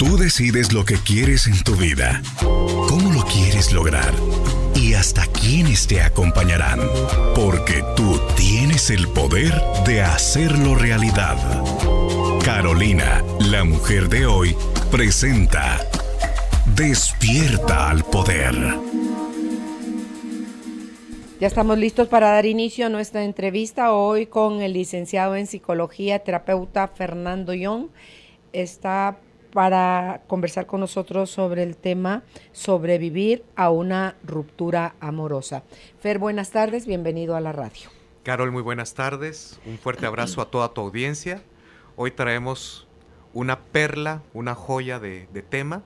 Tú decides lo que quieres en tu vida, cómo lo quieres lograr y hasta quiénes te acompañarán, porque tú tienes el poder de hacerlo realidad. Carolina, la mujer de hoy, presenta Despierta al Poder. Ya estamos listos para dar inicio a nuestra entrevista hoy con el licenciado en psicología, terapeuta Fernando Young. Está para conversar con nosotros sobre el tema sobrevivir a una ruptura amorosa. Fer, buenas tardes, bienvenido a la radio. Carol, muy buenas tardes, un fuerte abrazo a toda tu audiencia. Hoy traemos una perla, una joya de, tema.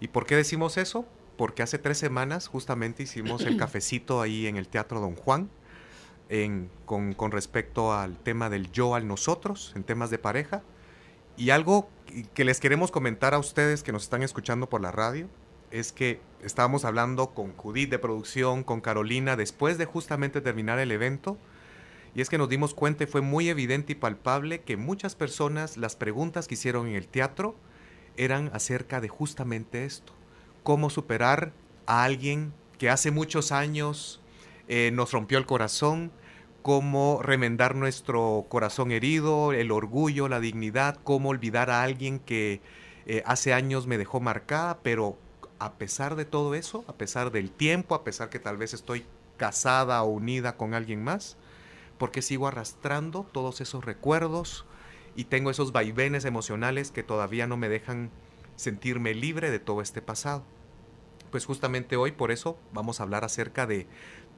¿Y por qué decimos eso? Porque hace tres semanas justamente hicimos el cafecito ahí en el Teatro Don Juan. con respecto al tema del yo al nosotros en temas de pareja y algo que les queremos comentar a ustedes que nos están escuchando por la radio es que estábamos hablando con Judith de producción, con Carolina, después de justamente terminar el evento. Y es que nos dimos cuenta y fue muy evidente y palpable que muchas personas, las preguntas que hicieron en el teatro eran acerca de justamente esto. Cómo superar a alguien que hace muchos años eh, nos rompió el corazón, cómo remendar nuestro corazón herido, el orgullo, la dignidad, cómo olvidar a alguien que eh, hace años me dejó marcada, pero a pesar de todo eso, a pesar del tiempo, a pesar que tal vez estoy casada o unida con alguien más, porque sigo arrastrando todos esos recuerdos y tengo esos vaivenes emocionales que todavía no me dejan sentirme libre de todo este pasado. Pues justamente hoy por eso vamos a hablar acerca de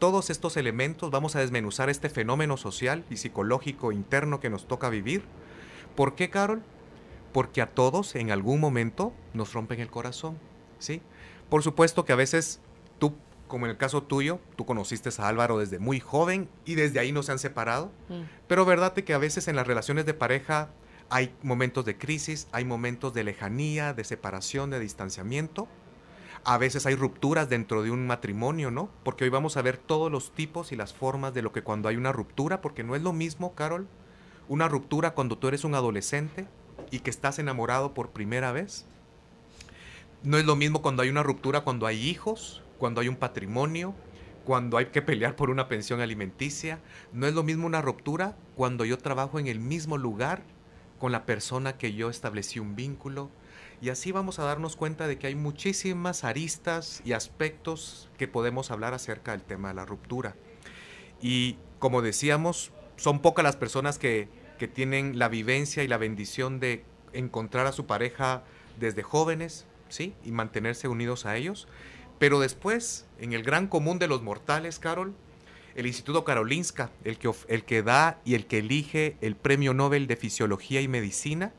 todos estos elementos vamos a desmenuzar este fenómeno social y psicológico interno que nos toca vivir. ¿Por qué, Carol? Porque a todos en algún momento nos rompen el corazón, ¿sí? Por supuesto que a veces tú, como en el caso tuyo, tú conociste a Álvaro desde muy joven y desde ahí no se han separado, mm. pero verdad que a veces en las relaciones de pareja hay momentos de crisis, hay momentos de lejanía, de separación, de distanciamiento, a veces hay rupturas dentro de un matrimonio, ¿no? Porque hoy vamos a ver todos los tipos y las formas de lo que cuando hay una ruptura, porque no es lo mismo, Carol, una ruptura cuando tú eres un adolescente y que estás enamorado por primera vez. No es lo mismo cuando hay una ruptura, cuando hay hijos, cuando hay un patrimonio, cuando hay que pelear por una pensión alimenticia. No es lo mismo una ruptura cuando yo trabajo en el mismo lugar con la persona que yo establecí un vínculo, y así vamos a darnos cuenta de que hay muchísimas aristas y aspectos que podemos hablar acerca del tema de la ruptura. Y como decíamos, son pocas las personas que, que tienen la vivencia y la bendición de encontrar a su pareja desde jóvenes, ¿sí? Y mantenerse unidos a ellos. Pero después, en el gran común de los mortales, Carol, el Instituto Karolinska, el que, el que da y el que elige el Premio Nobel de Fisiología y Medicina,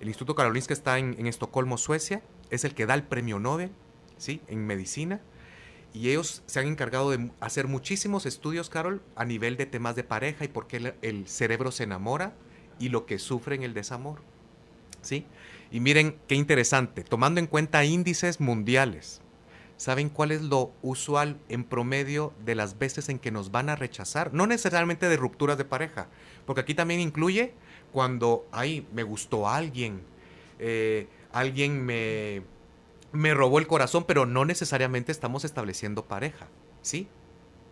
el Instituto Karolinska está en, Estocolmo, Suecia, es el que da el premio Nobel ¿sí? en medicina. Y ellos se han encargado de hacer muchísimos estudios, Carol, a nivel de temas de pareja y por qué el, cerebro se enamora y lo que sufre en el desamor. ¿sí? Y miren qué interesante, tomando en cuenta índices mundiales, ¿saben cuál es lo usual en promedio de las veces en que nos van a rechazar? No necesariamente de rupturas de pareja, porque aquí también incluye cuando, ay, me gustó alguien, eh, alguien me, me robó el corazón, pero no necesariamente estamos estableciendo pareja, ¿sí?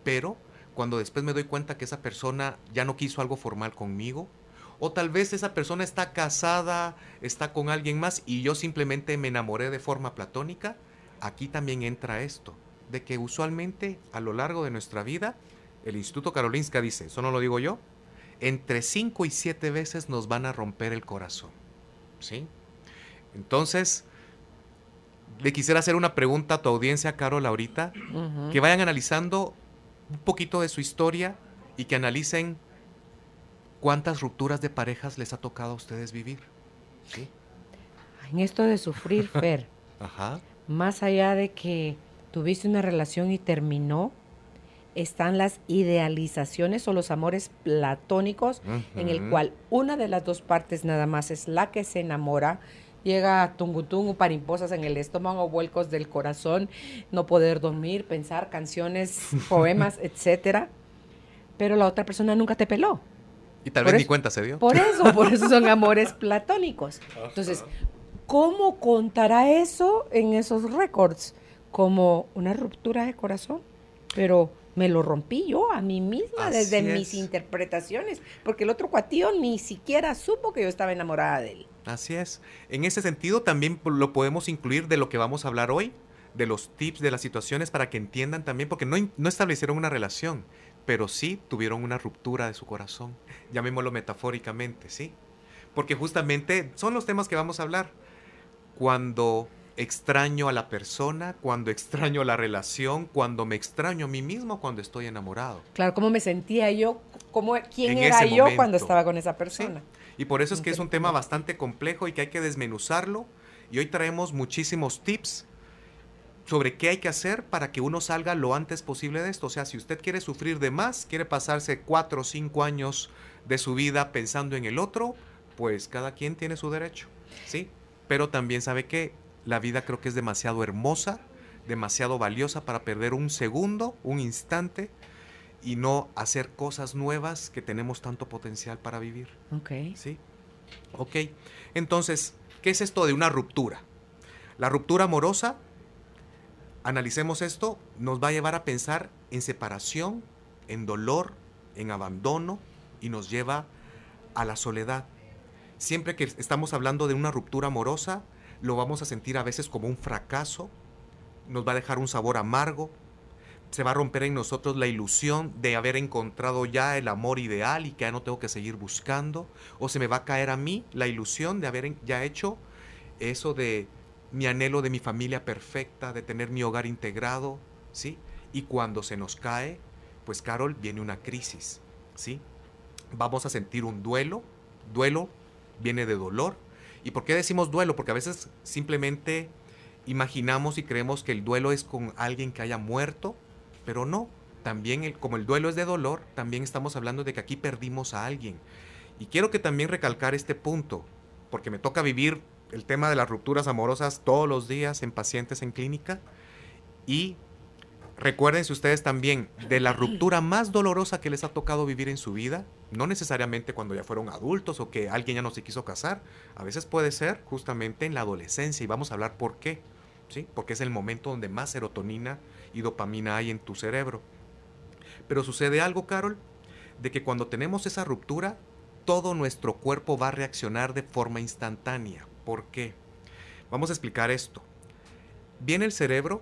Pero cuando después me doy cuenta que esa persona ya no quiso algo formal conmigo, o tal vez esa persona está casada, está con alguien más y yo simplemente me enamoré de forma platónica, aquí también entra esto, de que usualmente a lo largo de nuestra vida, el Instituto Karolinska dice, eso no lo digo yo, entre cinco y siete veces nos van a romper el corazón. ¿Sí? Entonces, le quisiera hacer una pregunta a tu audiencia, Carol, ahorita, que vayan analizando un poquito de su historia y que analicen cuántas rupturas de parejas les ha tocado a ustedes vivir. ¿Sí? En esto de sufrir, Fer, más allá de que tuviste una relación y terminó, están las idealizaciones o los amores platónicos, en el cual una de las dos partes nada más es la que se enamora, llega a parimposas en el estómago, vuelcos del corazón, no poder dormir, pensar canciones, poemas, etcétera. Pero la otra persona nunca te peló. Y tal vez ni cuenta se dio. Por eso, por eso son amores platónicos. Entonces, ¿cómo contará eso en esos récords? Como una ruptura de corazón, pero me lo rompí yo a mí misma desde mis interpretaciones, porque el otro cuatío ni siquiera supo que yo estaba enamorada de él. Así es. En ese sentido también lo podemos incluir de lo que vamos a hablar hoy, de los tips, de las situaciones para que entiendan también, porque no, no establecieron una relación, pero sí tuvieron una ruptura de su corazón, llamémoslo metafóricamente, ¿sí? Porque justamente son los temas que vamos a hablar. Cuando extraño a la persona, cuando extraño la relación, cuando me extraño a mí mismo, cuando estoy enamorado. Claro, cómo me sentía yo, cómo, quién era yo cuando estaba con esa persona. Y por eso es que es un tema bastante complejo y que hay que desmenuzarlo. Y hoy traemos muchísimos tips sobre qué hay que hacer para que uno salga lo antes posible de esto. O sea, si usted quiere sufrir de más, quiere pasarse cuatro o cinco años de su vida pensando en el otro, pues cada quien tiene su derecho, ¿sí? Pero también sabe que la vida creo que es demasiado hermosa, demasiado valiosa para perder un segundo, un instante y no hacer cosas nuevas que tenemos tanto potencial para vivir. Ok. Sí. Entonces, ¿qué es esto de una ruptura? La ruptura amorosa, analicemos esto, nos va a llevar a pensar en separación, en dolor, en abandono y nos lleva a la soledad. Siempre que estamos hablando de una ruptura amorosa, lo vamos a sentir a veces como un fracaso, nos va a dejar un sabor amargo, se va a romper en nosotros la ilusión de haber encontrado ya el amor ideal y que ya no tengo que seguir buscando, o se me va a caer a mí la ilusión de haber ya hecho eso de mi anhelo de mi familia perfecta, de tener mi hogar integrado, ¿sí? Y cuando se nos cae, pues Carol, viene una crisis, ¿sí? Vamos a sentir un duelo, duelo viene de dolor, ¿Y por qué decimos duelo? Porque a veces simplemente imaginamos y creemos que el duelo es con alguien que haya muerto, pero no. También, como el duelo es de dolor, también estamos hablando de que aquí perdimos a alguien. Y quiero que también recalcar este punto, porque me toca vivir el tema de las rupturas amorosas todos los días en pacientes en clínica y Recuérdense ustedes también de la ruptura más dolorosa que les ha tocado vivir en su vida, no necesariamente cuando ya fueron adultos o que alguien ya no se quiso casar, a veces puede ser justamente en la adolescencia y vamos a hablar por qué, ¿sí? Porque es el momento donde más serotonina y dopamina hay en tu cerebro. Pero sucede algo, Carol, de que cuando tenemos esa ruptura, todo nuestro cuerpo va a reaccionar de forma instantánea. ¿Por qué? Vamos a explicar esto. Viene el cerebro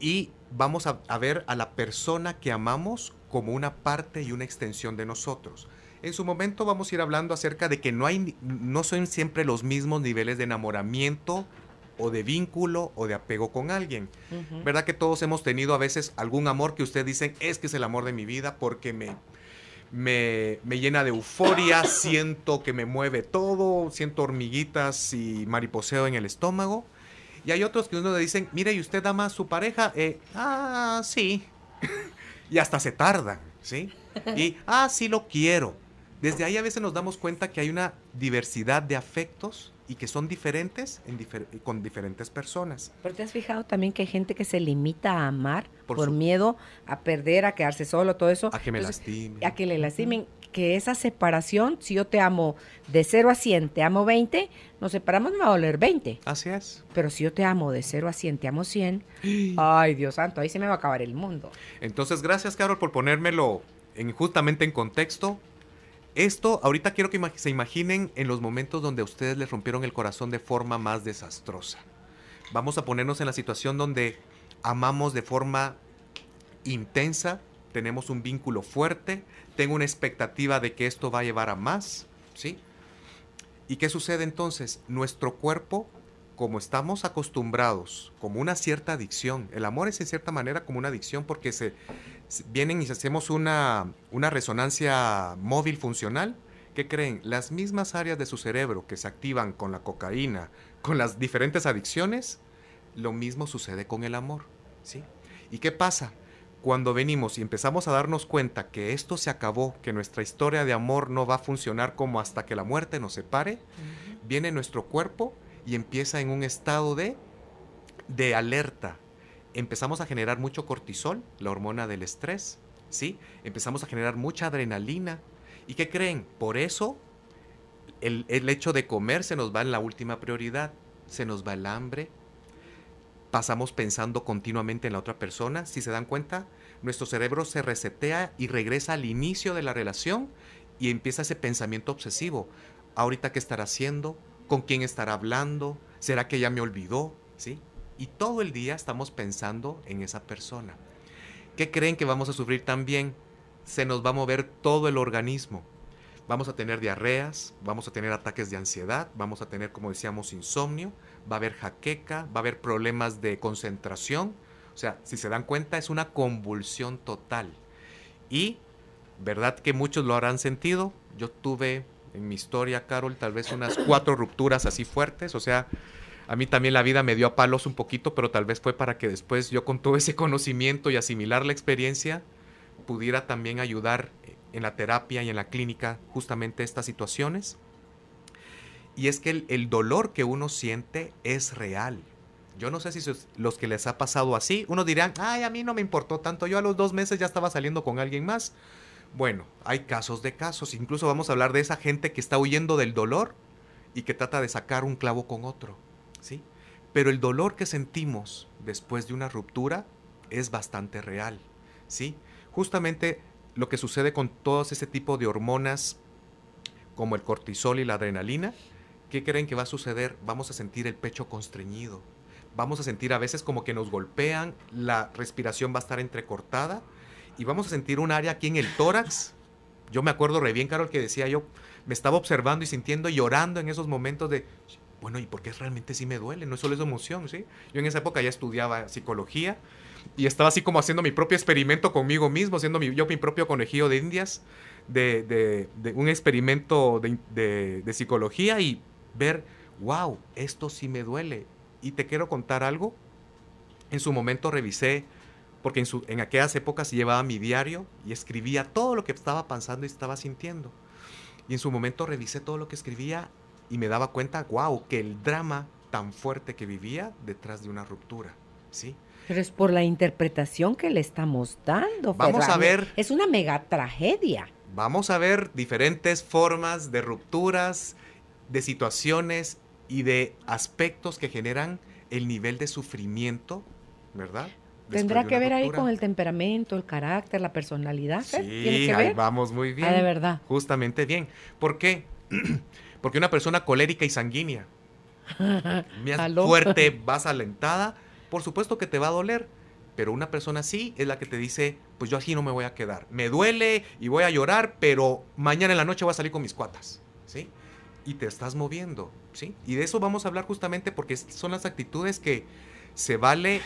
y vamos a, ver a la persona que amamos como una parte y una extensión de nosotros. En su momento vamos a ir hablando acerca de que no, hay, no son siempre los mismos niveles de enamoramiento o de vínculo o de apego con alguien. ¿Verdad que todos hemos tenido a veces algún amor que ustedes dicen es que es el amor de mi vida porque me, me, me, llena de euforia, siento que me mueve todo, siento hormiguitas y mariposeo en el estómago. Y hay otros que uno le dicen, mire, ¿y usted ama a su pareja? Eh, ah, sí. y hasta se tardan, ¿sí? Y, ah, sí lo quiero. Desde ahí a veces nos damos cuenta que hay una diversidad de afectos y que son diferentes con diferentes personas. Pero te has fijado también que hay gente que se limita a amar por, miedo a perder, a quedarse solo, todo eso. A que me lastime lastimen. A que le lastimen que esa separación, si yo te amo de 0 a 100, te amo 20, nos separamos, me va a doler 20. Así es. Pero si yo te amo de 0 a 100, te amo 100, ay Dios santo, ahí se me va a acabar el mundo. Entonces, gracias Carol por ponérmelo en, justamente en contexto. Esto, ahorita quiero que se imaginen en los momentos donde a ustedes les rompieron el corazón de forma más desastrosa. Vamos a ponernos en la situación donde amamos de forma intensa, tenemos un vínculo fuerte, tengo una expectativa de que esto va a llevar a más, ¿sí? ¿Y qué sucede entonces? Nuestro cuerpo, como estamos acostumbrados, como una cierta adicción, el amor es en cierta manera como una adicción porque se, vienen y hacemos una, una resonancia móvil funcional, ¿Qué creen? Las mismas áreas de su cerebro que se activan con la cocaína, con las diferentes adicciones, lo mismo sucede con el amor, ¿sí? ¿Y qué pasa? cuando venimos y empezamos a darnos cuenta que esto se acabó, que nuestra historia de amor no va a funcionar como hasta que la muerte nos separe, viene nuestro cuerpo y empieza en un estado de, alerta. Empezamos a generar mucho cortisol, la hormona del estrés, ¿sí? Empezamos a generar mucha adrenalina. ¿Y qué creen? Por eso el hecho de comer se nos va en la última prioridad, se nos va el hambre, pasamos pensando continuamente en la otra persona. Si se dan cuenta, nuestro cerebro se resetea y regresa al inicio de la relación y empieza ese pensamiento obsesivo. Ahorita qué estará haciendo, con quién estará hablando, será que ya me olvidó, ¿sí? Y todo el día estamos pensando en esa persona. ¿Qué creen que vamos a sufrir también? Se nos va a mover todo el organismo. Vamos a tener diarreas, vamos a tener ataques de ansiedad, vamos a tener, como decíamos, insomnio, va a haber jaqueca, va a haber problemas de concentración. O sea, si se dan cuenta, es una convulsión total. Y, ¿verdad que muchos lo habrán sentido? Yo tuve en mi historia, Carol, tal vez unas cuatro rupturas así fuertes. O sea, a mí también la vida me dio a palos un poquito, pero tal vez fue para que después yo con todo ese conocimiento y asimilar la experiencia pudiera también ayudar en la terapia y en la clínica justamente estas situaciones. Y es que el, dolor que uno siente es real. Yo no sé si los que les ha pasado así, uno dirán, ay, a mí no me importó tanto, yo a los dos meses ya estaba saliendo con alguien más. Bueno, hay casos de casos, incluso vamos a hablar de esa gente que está huyendo del dolor y que trata de sacar un clavo con otro, ¿sí? Pero el dolor que sentimos después de una ruptura es bastante real, ¿sí? Justamente lo que sucede con todos ese tipo de hormonas como el cortisol y la adrenalina, ¿Qué creen que va a suceder? Vamos a sentir el pecho constreñido. Vamos a sentir a veces como que nos golpean, la respiración va a estar entrecortada y vamos a sentir un área aquí en el tórax. Yo me acuerdo re bien, Carol, que decía yo, me estaba observando y sintiendo y llorando en esos momentos de, bueno, ¿y por qué realmente sí me duele? No es solo es emoción, ¿sí? Yo en esa época ya estudiaba psicología y estaba así como haciendo mi propio experimento conmigo mismo, haciendo yo mi propio conejillo de indias, de, un experimento de psicología y ver, wow, esto sí me duele. Y te quiero contar algo. En su momento revisé, porque en, aquellas épocas llevaba mi diario y escribía todo lo que estaba pensando y estaba sintiendo. Y en su momento revisé todo lo que escribía y me daba cuenta, wow, que el drama tan fuerte que vivía detrás de una ruptura, ¿sí? Pero es por la interpretación que le estamos dando. Vamos a ¿eh? ver. Es una mega tragedia. Vamos a ver diferentes formas de rupturas, de situaciones y de aspectos que generan el nivel de sufrimiento, ¿verdad? Tendrá que ver ahí con el temperamento, el carácter, la personalidad. ¿eh? Sí, vamos muy ah, bien. Ah, de verdad. Justamente bien. ¿Por qué? Porque una persona colérica y sanguínea, fuerte, vas alentada, por supuesto que te va a doler, pero una persona así es la que te dice, pues yo así no me voy a quedar. Me duele y voy a llorar, pero mañana en la noche voy a salir con mis cuatas, ¿sí? y te estás moviendo, ¿sí? Y de eso vamos a hablar justamente porque son las actitudes que se vale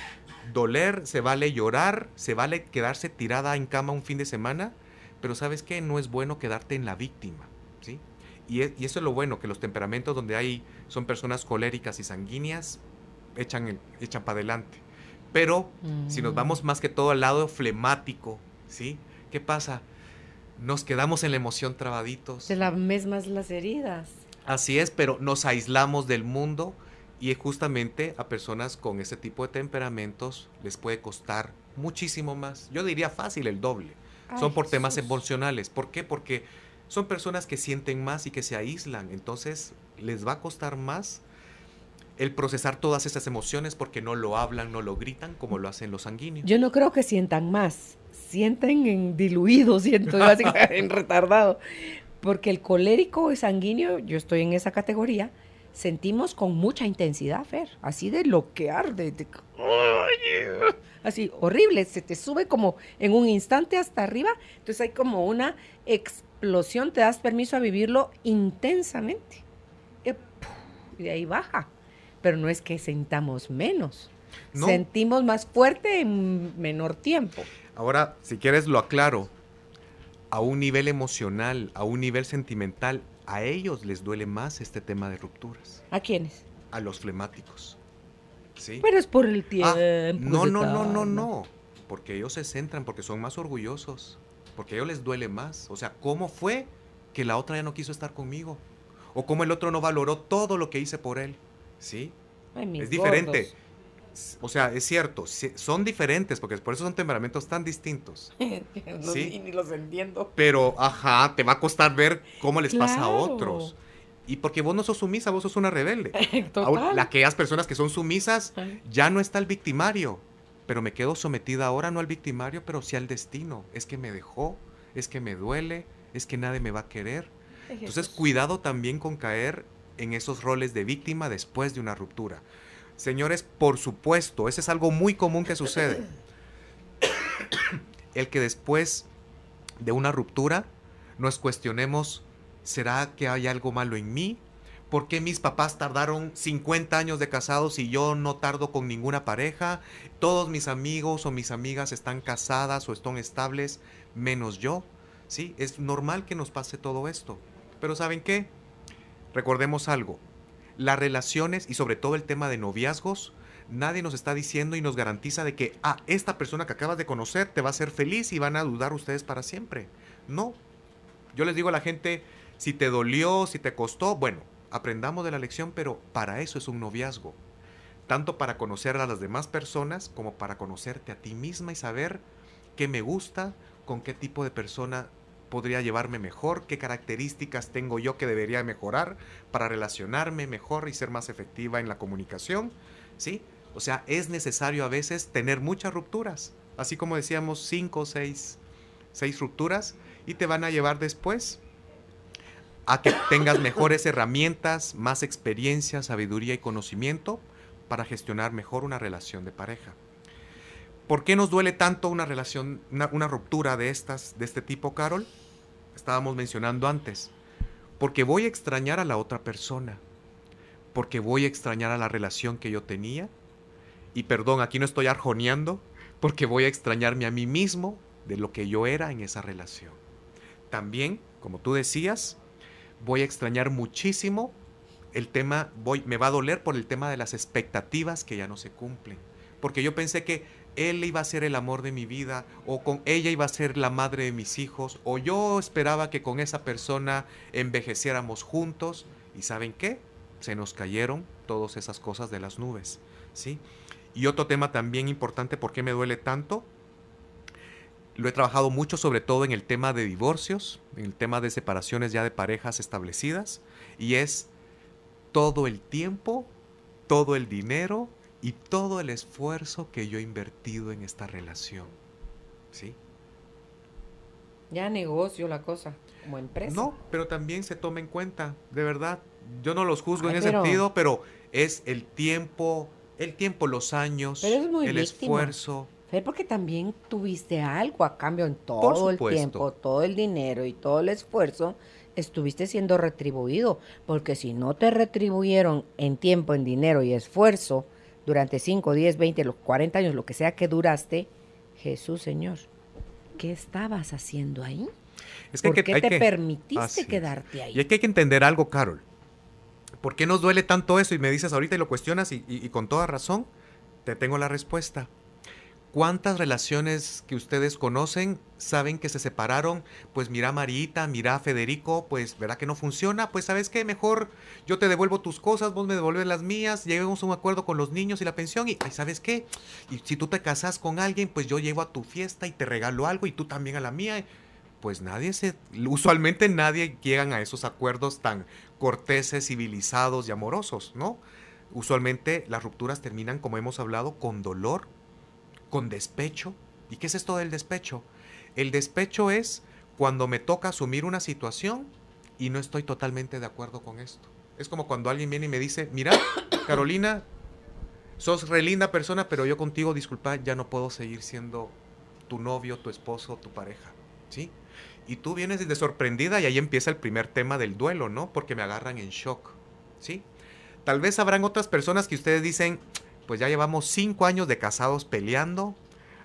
doler, se vale llorar, se vale quedarse tirada en cama un fin de semana, pero sabes que no es bueno quedarte en la víctima, ¿sí? E, y, eso es lo bueno, que los temperamentos donde hay son personas coléricas y sanguíneas, echan, echan para adelante. Pero si nos mm. vamos más que todo al lado flemático, ¿sí? ¿Qué pasa? Nos quedamos en la emoción trabaditos. de las mesmas las heridas. Así es, pero nos aislamos del mundo y justamente a personas con ese tipo de temperamentos les puede costar muchísimo más. Yo diría fácil el doble. son por temas emocionales. ¿Por qué? Porque son personas que sienten más y que se aíslan. Entonces les va a costar más el procesar todas esas emociones porque no lo hablan, no lo gritan como lo hacen los sanguíneos. Yo no creo que sientan más. Sienten en diluido, siento, en retardado. Porque el colérico y sanguíneo, yo estoy en esa categoría, sentimos con mucha intensidad, Fer, así de lo que arde, así horrible, se te sube como en un instante hasta arriba, entonces hay como una explosión, te das permiso a vivirlo intensamente, y, de ahí baja, pero no es que sentamos menos, sentimos más fuerte en menor tiempo. Ahora, si quieres, lo aclaro a un nivel emocional, a un nivel sentimental, a ellos les duele más este tema de rupturas. ¿A quiénes? A los flemáticos. ¿Sí? Pero es por el ah, tiempo. no, no, no, no, no. Porque ellos se centran, porque son más orgullosos, porque a ellos les duele más. O sea, ¿cómo fue que la otra ya no quiso estar conmigo? ¿O cómo el otro no valoró todo lo que hice por él? ¿Sí? es diferente. O sea, es cierto, son diferentes, porque por eso son temperamentos tan distintos. ¿sí? ni los entiendo. Pero, ajá, te va a costar ver cómo les pasa a otros. Y porque vos no sos sumisa, vos sos una rebelde. Total. que aquellas personas que son sumisas, ya no está el victimario. Pero me quedo sometida ahora no al victimario, pero sí al destino. Es que me dejó, es que me duele, es que nadie me va a querer. Entonces, cuidado también con caer en esos roles de víctima después de una ruptura. Señores, por supuesto, ese es algo muy común que sucede. El que después de una ruptura nos cuestionemos, ¿será que hay algo malo en mí? ¿Por qué mis papás tardaron 50 años de casados y yo no tardo con ninguna pareja? Todos mis amigos o mis amigas están casadas o están estables, menos yo. Sí, es normal que nos pase todo esto. Pero ¿saben qué? Recordemos algo, las relaciones y sobre todo el tema de noviazgos, nadie nos está diciendo y nos garantiza de que, a ah, esta persona que acabas de conocer te va a hacer feliz y van a dudar ustedes para siempre. No. Yo les digo a la gente, si te dolió, si te costó, bueno, aprendamos de la lección, pero para eso es un noviazgo. Tanto para conocer a las demás personas como para conocerte a ti misma y saber qué me gusta, con qué tipo de persona podría llevarme mejor, qué características tengo yo que debería mejorar para relacionarme mejor y ser más efectiva en la comunicación, ¿sí? O sea, es necesario a veces tener muchas rupturas, así como decíamos, cinco o seis, seis rupturas, y te van a llevar después a que tengas mejores herramientas, más experiencia, sabiduría y conocimiento para gestionar mejor una relación de pareja. ¿Por qué nos duele tanto una relación, una, ruptura de estas, de este tipo, Carol? Estábamos mencionando antes. Porque voy a extrañar a la otra persona. Porque voy a extrañar a la relación que yo tenía. Y perdón, aquí no estoy arjoneando. Porque voy a extrañarme a mí mismo de lo que yo era en esa relación. También, como tú decías, voy a extrañar muchísimo el tema, voy, me va a doler por el tema de las expectativas que ya no se cumplen. Porque yo pensé que él iba a ser el amor de mi vida, o con ella iba a ser la madre de mis hijos, o yo esperaba que con esa persona envejeciéramos juntos. ¿Y saben qué? Se nos cayeron todas esas cosas de las nubes, ¿sí? Y otro tema también importante, ¿por qué me duele tanto? Lo he trabajado mucho, sobre todo en el tema de divorcios, en el tema de separaciones ya de parejas establecidas, y es todo el tiempo, todo el dinero, y todo el esfuerzo que yo he invertido en esta relación. ¿Sí? Ya negocio la cosa, como empresa. No, pero también se toma en cuenta, de verdad. Yo no los juzgo en ese sentido, pero es el tiempo, el tiempo, los años, el esfuerzo. porque también tuviste algo a cambio en todo el tiempo, todo el dinero y todo el esfuerzo, estuviste siendo retribuido, porque si no te retribuyeron en tiempo, en dinero y esfuerzo, durante 5, 10, 20, los 40 años, lo que sea que duraste, Jesús Señor, ¿qué estabas haciendo ahí? ¿Por qué te permitiste quedarte ahí? Y es que hay que entender algo, Carol. ¿Por qué nos duele tanto eso? Y me dices ahorita y lo cuestionas y con toda razón, te tengo la respuesta ¿Cuántas relaciones que ustedes conocen saben que se separaron? Pues mira Marita, mira Federico, pues verá que no funciona, pues sabes qué? mejor yo te devuelvo tus cosas, vos me devuelves las mías, lleguemos a un acuerdo con los niños y la pensión y, sabes qué, y si tú te casas con alguien, pues yo llego a tu fiesta y te regalo algo y tú también a la mía. Pues nadie se, usualmente nadie llegan a esos acuerdos tan corteses, civilizados y amorosos, ¿no? Usualmente las rupturas terminan, como hemos hablado, con dolor, con despecho. ¿Y qué es esto del despecho? El despecho es cuando me toca asumir una situación y no estoy totalmente de acuerdo con esto. Es como cuando alguien viene y me dice, mira, Carolina, sos re linda persona, pero yo contigo, disculpa, ya no puedo seguir siendo tu novio, tu esposo, tu pareja. ¿Sí? Y tú vienes de sorprendida y ahí empieza el primer tema del duelo, ¿no? Porque me agarran en shock. ¿Sí? Tal vez habrán otras personas que ustedes dicen, pues ya llevamos cinco años de casados peleando.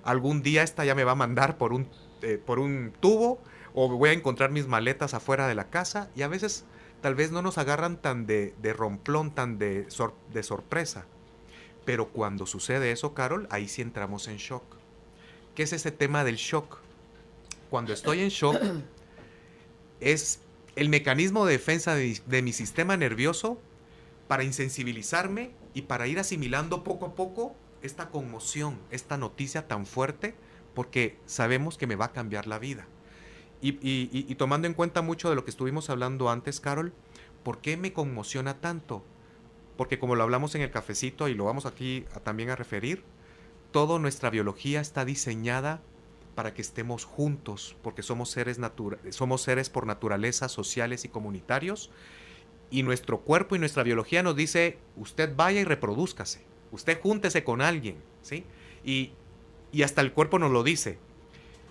Algún día esta ya me va a mandar por un, eh, por un tubo o voy a encontrar mis maletas afuera de la casa y a veces tal vez no nos agarran tan de, romplón, tan de, de sorpresa. Pero cuando sucede eso, Carol, ahí sí entramos en shock. ¿Qué es ese tema del shock? Cuando estoy en shock, es el mecanismo de defensa de mi sistema nervioso para insensibilizarme y para ir asimilando poco a poco esta conmoción, esta noticia tan fuerte, porque sabemos que me va a cambiar la vida. Y, tomando en cuenta mucho de lo que estuvimos hablando antes, Carol, ¿por qué me conmociona tanto? Porque como lo hablamos en el cafecito y lo vamos aquí también a referir, toda nuestra biología está diseñada para que estemos juntos, porque somos seres, somos seres por naturaleza sociales y comunitarios, y nuestro cuerpo y nuestra biología nos dice, usted vaya y reproduzcase, usted júntese con alguien, ¿sí? Y, hasta el cuerpo nos lo dice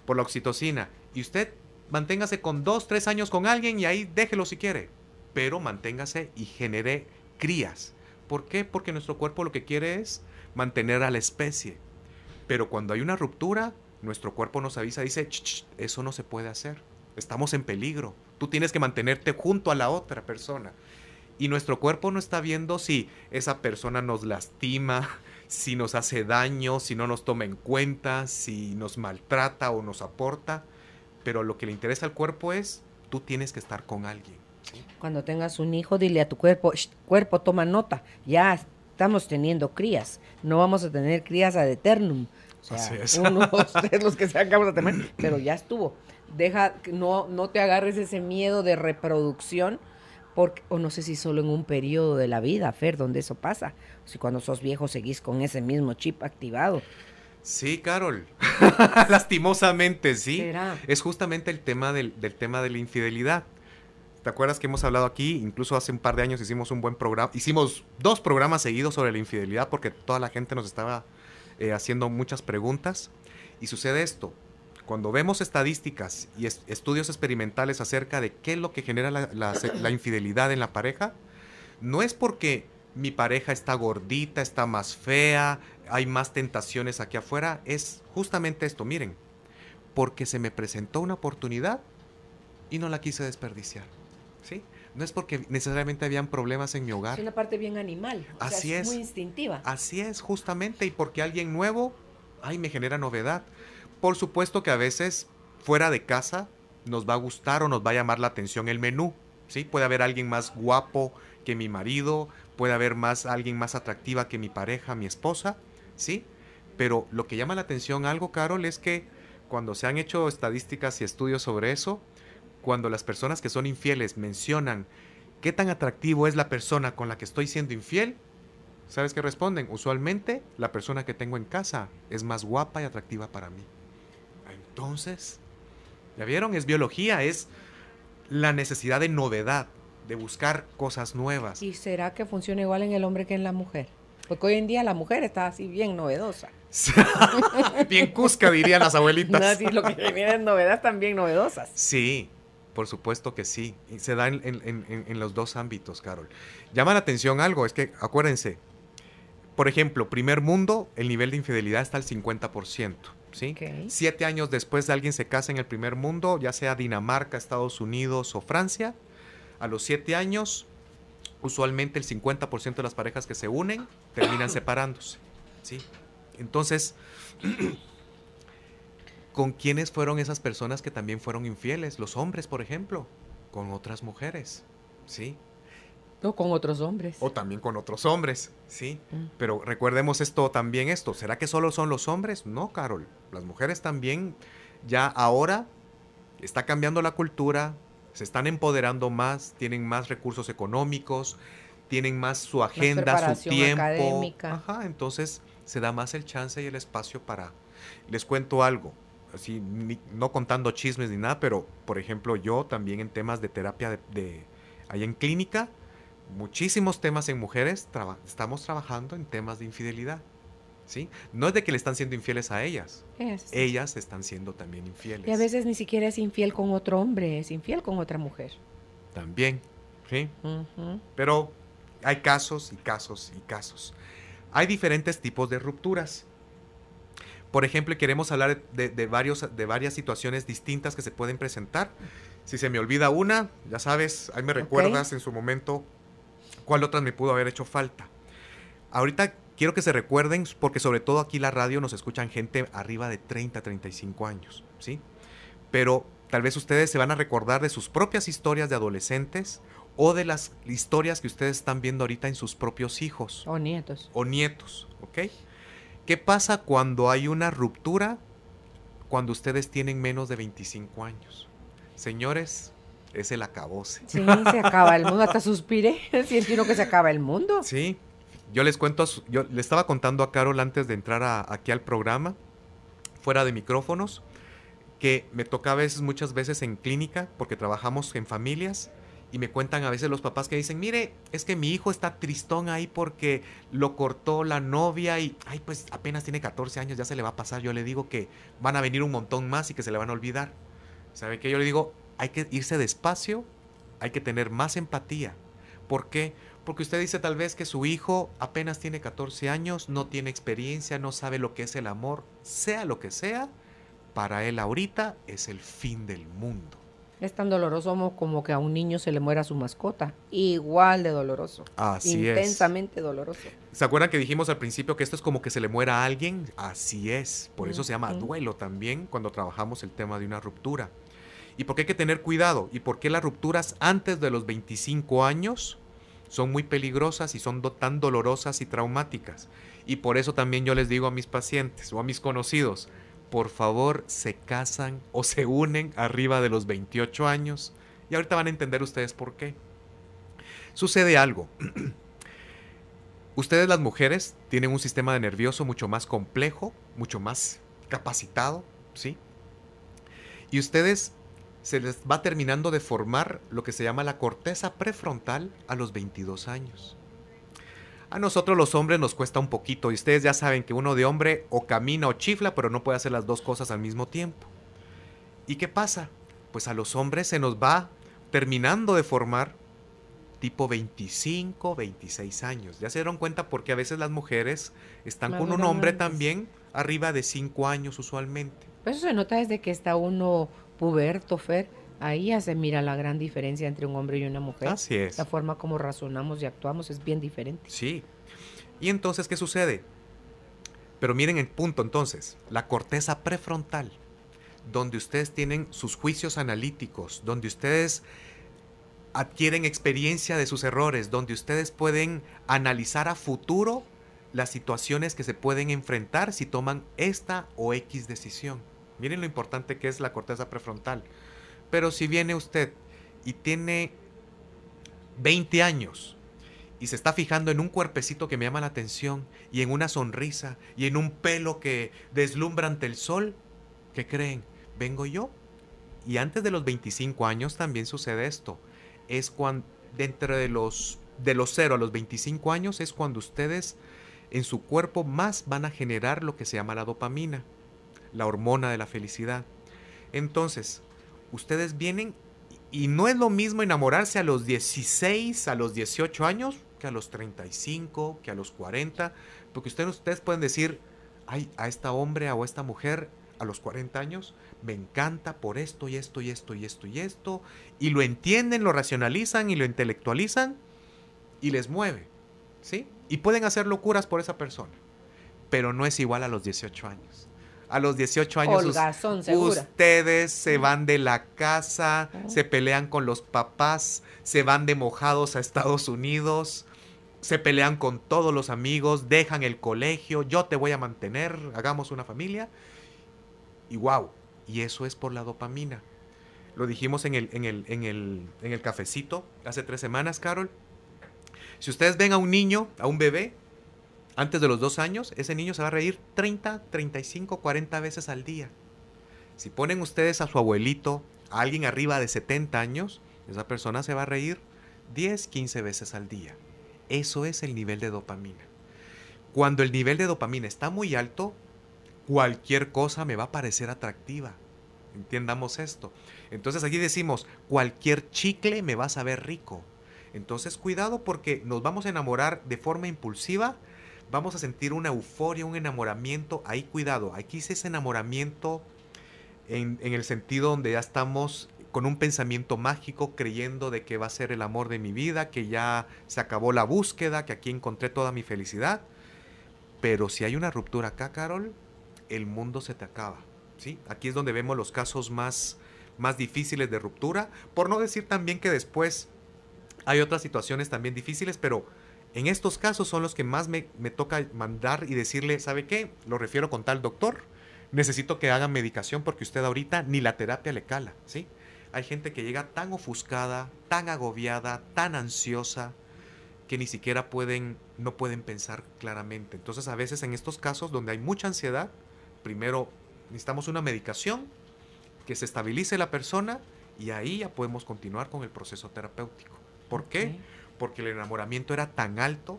por la oxitocina. Y usted manténgase con dos, tres años con alguien y ahí déjelo si quiere, pero manténgase y genere crías. ¿Por qué? Porque nuestro cuerpo lo que quiere es mantener a la especie. Pero cuando hay una ruptura, nuestro cuerpo nos avisa, dice, eso no se puede hacer, estamos en peligro Tú tienes que mantenerte junto a la otra persona. Y nuestro cuerpo no está viendo si esa persona nos lastima, si nos hace daño, si no nos toma en cuenta, si nos maltrata o nos aporta. Pero lo que le interesa al cuerpo es, tú tienes que estar con alguien. Cuando tengas un hijo, dile a tu cuerpo, cuerpo, toma nota. Ya estamos teniendo crías. No vamos a tener crías ad eternum. O sea, uno, los que acabamos a tener, pero ya estuvo deja, no, no te agarres ese miedo de reproducción, porque, o no sé si solo en un periodo de la vida, Fer, donde eso pasa. Si cuando sos viejo seguís con ese mismo chip activado. Sí, Carol. Lastimosamente, sí. Es justamente el tema del, tema de la infidelidad. ¿Te acuerdas que hemos hablado aquí? Incluso hace un par de años hicimos un buen programa. Hicimos dos programas seguidos sobre la infidelidad porque toda la gente nos estaba eh, haciendo muchas preguntas. Y sucede esto cuando vemos estadísticas y estudios experimentales acerca de qué es lo que genera la, infidelidad en la pareja, no es porque mi pareja está gordita, está más fea, hay más tentaciones aquí afuera, es justamente esto, miren, porque se me presentó una oportunidad y no la quise desperdiciar, ¿sí? No es porque necesariamente habían problemas en mi hogar. Es una parte bien animal. O sea, es, Muy instintiva. Así es, justamente. Y porque alguien nuevo, ay, me genera novedad por supuesto que a veces fuera de casa nos va a gustar o nos va a llamar la atención el menú. ¿sí? Puede haber alguien más guapo que mi marido, puede haber más, alguien más atractiva que mi pareja, mi esposa. ¿sí? Pero lo que llama la atención algo, Carol, es que cuando se han hecho estadísticas y estudios sobre eso, cuando las personas que son infieles mencionan qué tan atractivo es la persona con la que estoy siendo infiel, ¿sabes qué responden? Usualmente la persona que tengo en casa es más guapa y atractiva para mí. Entonces, ¿ya vieron? Es biología, es la necesidad de novedad, de buscar cosas nuevas. ¿Y será que funciona igual en el hombre que en la mujer? Porque hoy en día la mujer está así bien novedosa. bien cusca, dirían las abuelitas. No, sí, lo que novedad, novedad también novedosas. Sí, por supuesto que sí. se da en, en, los dos ámbitos, Carol. Llama la atención algo, es que acuérdense, por ejemplo, primer mundo, el nivel de infidelidad está al 50%. ¿sí? Siete años después de alguien se casa en el primer mundo, ya sea Dinamarca, Estados Unidos o Francia, a los siete años, usualmente el 50% de las parejas que se unen terminan separándose, ¿sí? Entonces, ¿con quiénes fueron esas personas que también fueron infieles? Los hombres, por ejemplo, con otras mujeres, ¿sí? O con otros hombres. O también con otros hombres, sí. Mm. Pero recordemos esto también, esto. ¿Será que solo son los hombres? No, Carol. Las mujeres también, ya ahora está cambiando la cultura, se están empoderando más, tienen más recursos económicos, tienen más su agenda, su tiempo. Ajá, entonces se da más el chance y el espacio para... Les cuento algo, así, no contando chismes ni nada, pero por ejemplo yo también en temas de terapia de, de en clínica, muchísimos temas en mujeres estamos trabajando en temas de infidelidad. ¿Sí? No es de que le están siendo infieles a ellas. Ellas están siendo también infieles. Y a veces ni siquiera es infiel con otro hombre, es infiel con otra mujer. También, ¿sí? Pero hay casos y casos y casos. Hay diferentes tipos de rupturas. Por ejemplo, queremos hablar de, varios, de varias situaciones distintas que se pueden presentar. Si se me olvida una, ya sabes, ahí me recuerdas en su momento cuál otras me pudo haber hecho falta. Ahorita quiero que se recuerden, porque sobre todo aquí la radio nos escuchan gente arriba de 30, 35 años, ¿sí? Pero tal vez ustedes se van a recordar de sus propias historias de adolescentes o de las historias que ustedes están viendo ahorita en sus propios hijos. O nietos. O nietos, ¿ok? ¿Qué pasa cuando hay una ruptura cuando ustedes tienen menos de 25 años? Señores, es el acabose. Sí, se acaba el mundo, hasta suspire, siente que se acaba el mundo. Sí, yo les cuento, yo le estaba contando a Carol antes de entrar aquí al programa, fuera de micrófonos, que me toca a veces, muchas veces en clínica, porque trabajamos en familias, y me cuentan a veces los papás que dicen, mire, es que mi hijo está tristón ahí porque lo cortó la novia y, ay, pues apenas tiene 14 años, ya se le va a pasar. Yo le digo que van a venir un montón más y que se le van a olvidar. ¿Sabe qué? Yo le digo, hay que irse despacio, hay que tener más empatía. ¿Por qué? Porque usted dice tal vez que su hijo apenas tiene 14 años, no tiene experiencia, no sabe lo que es el amor, sea lo que sea, para él ahorita es el fin del mundo. Es tan doloroso como que a un niño se le muera su mascota. Igual de doloroso. Así Intensamente Intensamente doloroso. ¿Se acuerdan que dijimos al principio que esto es como que se le muera a alguien? Así es. Por eso se llama duelo también cuando trabajamos el tema de una ruptura y por qué hay que tener cuidado y por qué las rupturas antes de los 25 años son muy peligrosas y son tan dolorosas y traumáticas. Y por eso también yo les digo a mis pacientes o a mis conocidos, por favor se casan o se unen arriba de los 28 años. Y ahorita van a entender ustedes por qué. Sucede algo. ustedes las mujeres tienen un sistema nervioso mucho más complejo, mucho más capacitado, ¿sí? Y ustedes se les va terminando de formar lo que se llama la corteza prefrontal a los 22 años. A nosotros los hombres nos cuesta un poquito y ustedes ya saben que uno de hombre o camina o chifla, pero no puede hacer las dos cosas al mismo tiempo. ¿Y qué pasa? Pues a los hombres se nos va terminando de formar tipo 25, 26 años. Ya se dieron cuenta porque a veces las mujeres están con un hombre también arriba de 5 años usualmente. Pues eso se nota desde que está uno pubertofer, Fer, ahí se mira, la gran diferencia entre un hombre y una mujer. Así La forma como razonamos y actuamos es bien diferente. Sí. ¿Y entonces qué sucede? Pero miren el punto entonces, la corteza prefrontal, donde ustedes tienen sus juicios analíticos, donde ustedes adquieren experiencia de sus errores, donde ustedes pueden analizar a futuro las situaciones que se pueden enfrentar si toman esta o X decisión. Miren lo importante que es la corteza prefrontal. Pero si viene usted y tiene 20 años y se está fijando en un cuerpecito que me llama la atención y en una sonrisa y en un pelo que deslumbra ante el sol, ¿qué creen? Vengo yo. Y antes de los 25 años también sucede esto. Es cuando dentro de los de los 0 a los 25 años es cuando ustedes en su cuerpo más van a generar lo que se llama la dopamina la hormona de la felicidad. Entonces, ustedes vienen y no es lo mismo enamorarse a los 16, a los 18 años, que a los 35, que a los 40, porque ustedes, ustedes pueden decir, ay, a esta hombre o a esta mujer a los 40 años me encanta por esto y esto y esto y esto y esto, y lo entienden, lo racionalizan y lo intelectualizan y les mueve, ¿sí? Y pueden hacer locuras por esa persona, pero no es igual a los 18 años a los 18 años ustedes se mm. van de la casa, mm. se pelean con los papás, se van de mojados a Estados Unidos, se pelean con todos los amigos, dejan el colegio, yo te voy a mantener, hagamos una familia. Y wow, y eso es por la dopamina. Lo dijimos en el, en el, en el, en el cafecito hace tres semanas, Carol. Si ustedes ven a un niño, a un bebé, antes de los dos años, ese niño se va a reír 30, 35, 40 veces al día. Si ponen ustedes a su abuelito, a alguien arriba de 70 años, esa persona se va a reír 10, 15 veces al día. Eso es el nivel de dopamina. Cuando el nivel de dopamina está muy alto, cualquier cosa me va a parecer atractiva. Entiendamos esto. Entonces aquí decimos, cualquier chicle me va a saber rico. Entonces cuidado porque nos vamos a enamorar de forma impulsiva vamos a sentir una euforia, un enamoramiento. Ahí cuidado, aquí es ese enamoramiento en, el sentido donde ya estamos con un pensamiento mágico, creyendo de que va a ser el amor de mi vida, que ya se acabó la búsqueda, que aquí encontré toda mi felicidad. Pero si hay una ruptura acá, Carol, el mundo se te acaba. ¿sí? Aquí es donde vemos los casos más, más difíciles de ruptura, por no decir también que después hay otras situaciones también difíciles, pero en estos casos son los que más me, toca mandar y decirle, ¿sabe qué? Lo refiero con tal doctor, necesito que haga medicación porque usted ahorita ni la terapia le cala, ¿sí? Hay gente que llega tan ofuscada, tan agobiada, tan ansiosa, que ni siquiera pueden, no pueden pensar claramente. Entonces a veces en estos casos donde hay mucha ansiedad, primero necesitamos una medicación que se estabilice la persona y ahí ya podemos continuar con el proceso terapéutico. ¿Por qué? porque el enamoramiento era tan alto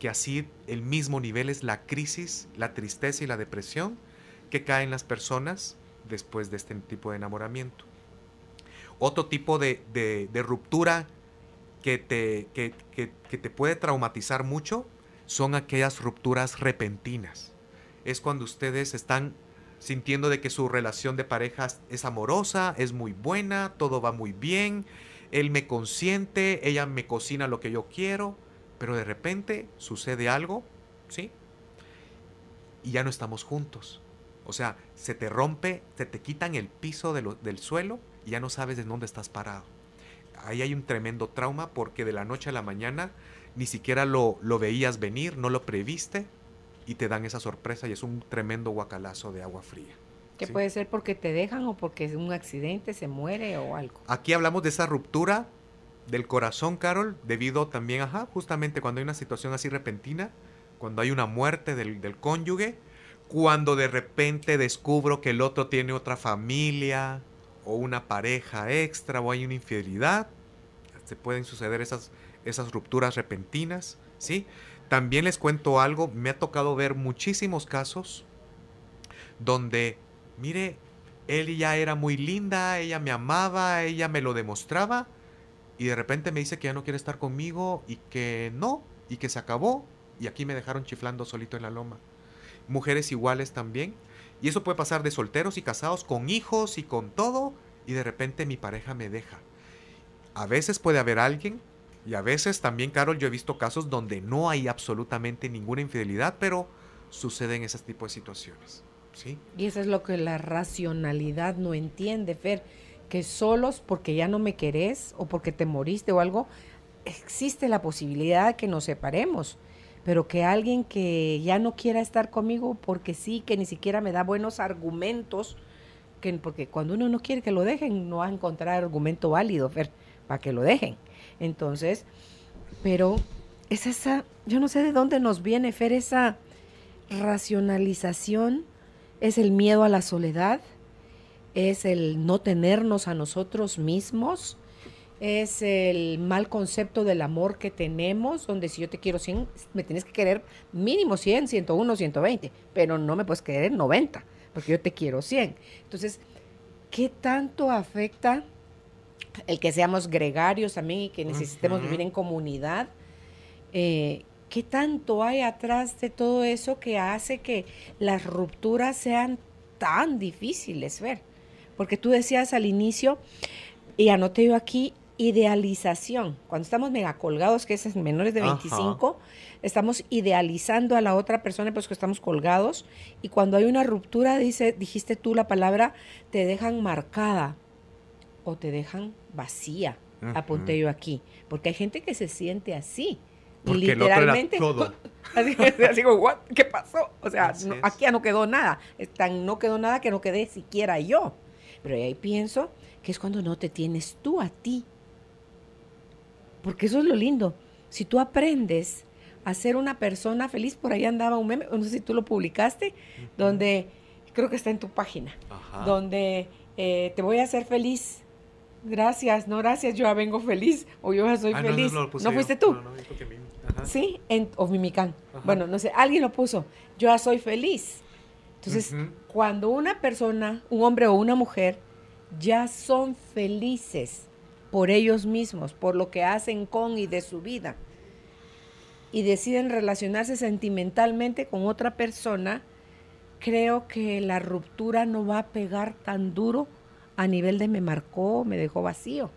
que así el mismo nivel es la crisis, la tristeza y la depresión que caen las personas después de este tipo de enamoramiento. Otro tipo de, ruptura que te, puede traumatizar mucho son aquellas rupturas repentinas. Es cuando ustedes están sintiendo de que su relación de pareja es amorosa, es muy buena, todo va muy bien, él me consiente, ella me cocina lo que yo quiero, pero de repente sucede algo, ¿sí? Y ya no estamos juntos. O sea, se te rompe, se te quitan el piso del suelo y ya no sabes de dónde estás parado. Ahí hay un tremendo trauma porque de la noche a la mañana ni siquiera lo, lo veías venir, no lo previste y te dan esa sorpresa y es un tremendo guacalazo de agua fría. Que puede ser porque te dejan o porque es un accidente, se muere o algo. Aquí hablamos de esa ruptura del corazón, Carol, debido también, ajá, justamente cuando hay una situación así repentina, cuando hay una muerte del, cónyuge, cuando de repente descubro que el otro tiene otra familia o una pareja extra o hay una infidelidad, se pueden suceder esas, esas rupturas repentinas, ¿sí? También les cuento algo, me ha tocado ver muchísimos casos donde mire, ya era muy linda, ella me amaba, ella me lo demostraba, y de repente me dice que ya no quiere estar conmigo y que no, y que se acabó, y aquí me dejaron chiflando solito en la loma. Mujeres iguales también, y eso puede pasar de solteros y casados, con hijos y con todo, y de repente mi pareja me deja. A veces puede haber alguien, y a veces también, Carol, yo he visto casos donde no hay absolutamente ninguna infidelidad, pero suceden ese tipo de situaciones. Y eso es lo que la racionalidad no entiende, Fer, que solos porque ya no me querés o porque te moriste o algo, existe la posibilidad de que nos separemos, pero que alguien que ya no quiera estar conmigo porque sí, que ni siquiera me da buenos argumentos, que, porque cuando uno no quiere que lo dejen, no va a encontrar argumento válido, Fer, para que lo dejen. Entonces, pero es esa, yo no sé de dónde nos viene, Fer, esa racionalización es el miedo a la soledad, es el no tenernos a nosotros mismos, es el mal concepto del amor que tenemos, donde si yo te quiero 100, me tienes que querer mínimo 100, 101, 120, pero no me puedes querer 90, porque yo te quiero 100. Entonces, ¿qué tanto afecta el que seamos gregarios también y que necesitemos vivir en comunidad? Eh, ¿Qué tanto hay atrás de todo eso que hace que las rupturas sean tan difíciles, ver? Porque tú decías al inicio, y anoté yo aquí, idealización. Cuando estamos mega colgados, que es menores de 25, estamos idealizando a la otra persona, pues que estamos colgados. Y cuando hay una ruptura, dice, dijiste tú la palabra, te dejan marcada o te dejan vacía. Apunté yo aquí. Porque hay gente que se siente así. Porque literalmente. Así, digo ¿what? ¿qué pasó? O sea, aquí ya no quedó nada. no quedó nada que no quedé siquiera yo. Pero ahí pienso que es cuando no te tienes tú a ti. Porque eso es lo lindo. Si tú aprendes a ser una persona feliz, por ahí andaba un meme, no sé si tú lo publicaste, donde creo que está en tu página, donde eh, te voy a hacer feliz. Gracias, no gracias, yo ya vengo feliz o yo ya soy ah, feliz. No, fuiste tú. ¿sí? En, o Mimicán. Bueno, no sé, alguien lo puso. Yo ya soy feliz. Entonces, cuando una persona, un hombre o una mujer, ya son felices por ellos mismos, por lo que hacen con y de su vida, y deciden relacionarse sentimentalmente con otra persona, creo que la ruptura no va a pegar tan duro a nivel de me marcó, me dejó vacío.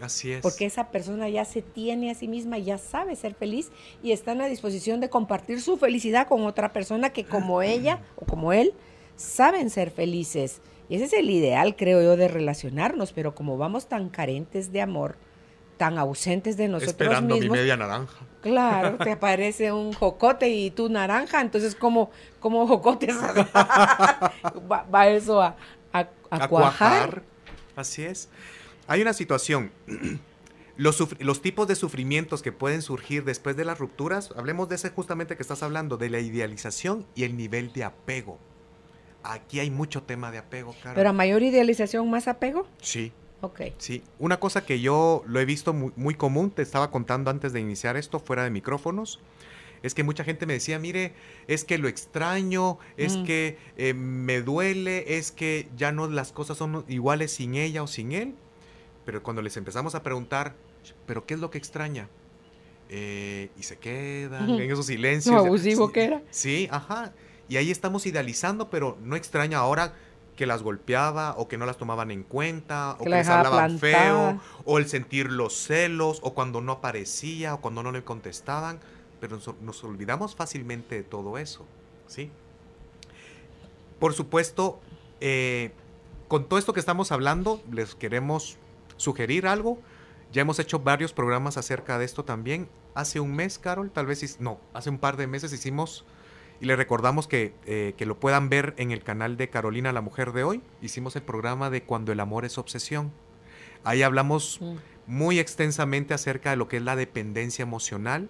Así es. Porque esa persona ya se tiene a sí misma, Y ya sabe ser feliz y está en la disposición de compartir su felicidad con otra persona que como ah. ella o como él saben ser felices. Y ese es el ideal, creo yo, de relacionarnos, pero como vamos tan carentes de amor, tan ausentes de nosotros Esperando mismos. mi media naranja. Claro, te aparece un jocote y tú naranja, entonces como como jocotes va, eso a, a, cuajar. Así es. Hay una situación. Los, tipos de sufrimientos que pueden surgir después de las rupturas, hablemos de ese justamente que estás hablando, de la idealización y el nivel de apego. Aquí hay mucho tema de apego, claro. Pero a mayor idealización, más apego. Sí. Ok. Sí. Una cosa que yo lo he visto muy, común, te estaba contando antes de iniciar esto, fuera de micrófonos, es que mucha gente me decía, mire, es que lo extraño, es mm. que eh, me duele, es que ya no las cosas son iguales sin ella o sin él. Pero cuando les empezamos a preguntar, ¿pero qué es lo que extraña? Eh, y se quedan en esos silencios. Lo abusivo que era. Sí, ajá. Y ahí estamos idealizando, pero no extraña ahora que las golpeaba o que no las tomaban en cuenta o que, les hablaban feo o el sentir los celos o cuando no aparecía o cuando no le contestaban, pero nos, olvidamos fácilmente de todo eso, ¿sí? Por supuesto, eh, con todo esto que estamos hablando, les queremos sugerir algo. Ya hemos hecho varios programas acerca de esto también. Hace un mes, Carol, tal vez, no, hace un par de meses hicimos y le recordamos que, eh, que, lo puedan ver en el canal de Carolina, la mujer de hoy. Hicimos el programa de Cuando el amor es obsesión. Ahí hablamos mm. muy extensamente acerca de lo que es la dependencia emocional,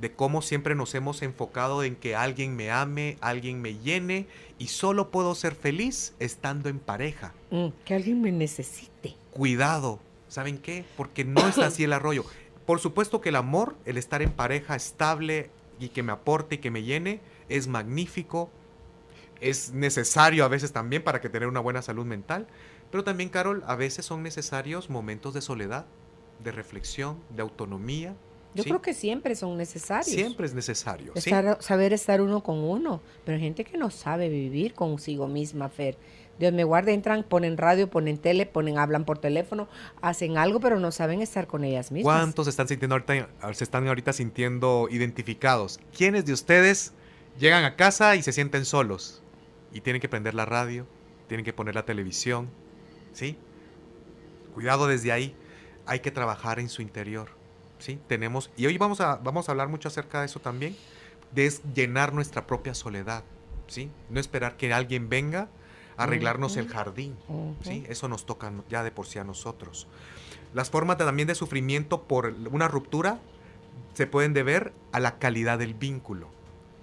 de cómo siempre nos hemos enfocado en que alguien me ame, alguien me llene y solo puedo ser feliz estando en pareja. Mm, que alguien me necesite. Cuidado, ¿Saben qué? Porque no es así el arroyo. Por supuesto que el amor, el estar en pareja estable y que me aporte y que me llene, es magnífico, es necesario a veces también para que tener una buena salud mental, pero también, Carol, a veces son necesarios momentos de soledad, de reflexión, de autonomía. Yo creo que siempre son necesarios. Siempre es necesario. Saber estar uno con uno, pero hay gente que no sabe vivir consigo misma, Fer. Dios me guarde, entran, ponen radio, ponen tele, ponen, hablan por teléfono, hacen algo, pero no saben estar con ellas mismas. ¿Cuántos están sintiendo ahorita, se están ahorita sintiendo identificados? ¿Quiénes de ustedes llegan a casa y se sienten solos? Y tienen que prender la radio, tienen que poner la televisión, ¿sí? Cuidado desde ahí. Hay que trabajar en su interior, ¿sí? Tenemos, y hoy vamos a, vamos a hablar mucho acerca de eso también, de llenar nuestra propia soledad, ¿sí? No esperar que alguien venga arreglarnos el jardín. ¿sí? Eso nos toca ya de por sí a nosotros. Las formas también de sufrimiento por una ruptura se pueden deber a la calidad del vínculo.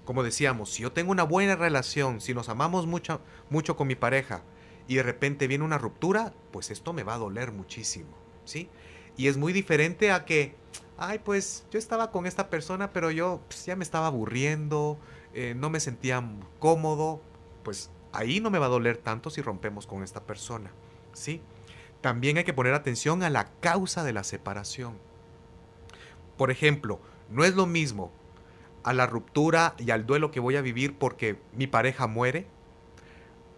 Como decíamos, si yo tengo una buena relación, si nos amamos mucho, mucho con mi pareja y de repente viene una ruptura, pues esto me va a doler muchísimo. ¿sí? Y es muy diferente a que, ay, pues yo estaba con esta persona, pero yo pues, ya me estaba aburriendo, eh, no me sentía cómodo, pues ahí no me va a doler tanto si rompemos con esta persona. ¿sí? También hay que poner atención a la causa de la separación. Por ejemplo, no es lo mismo a la ruptura y al duelo que voy a vivir porque mi pareja muere,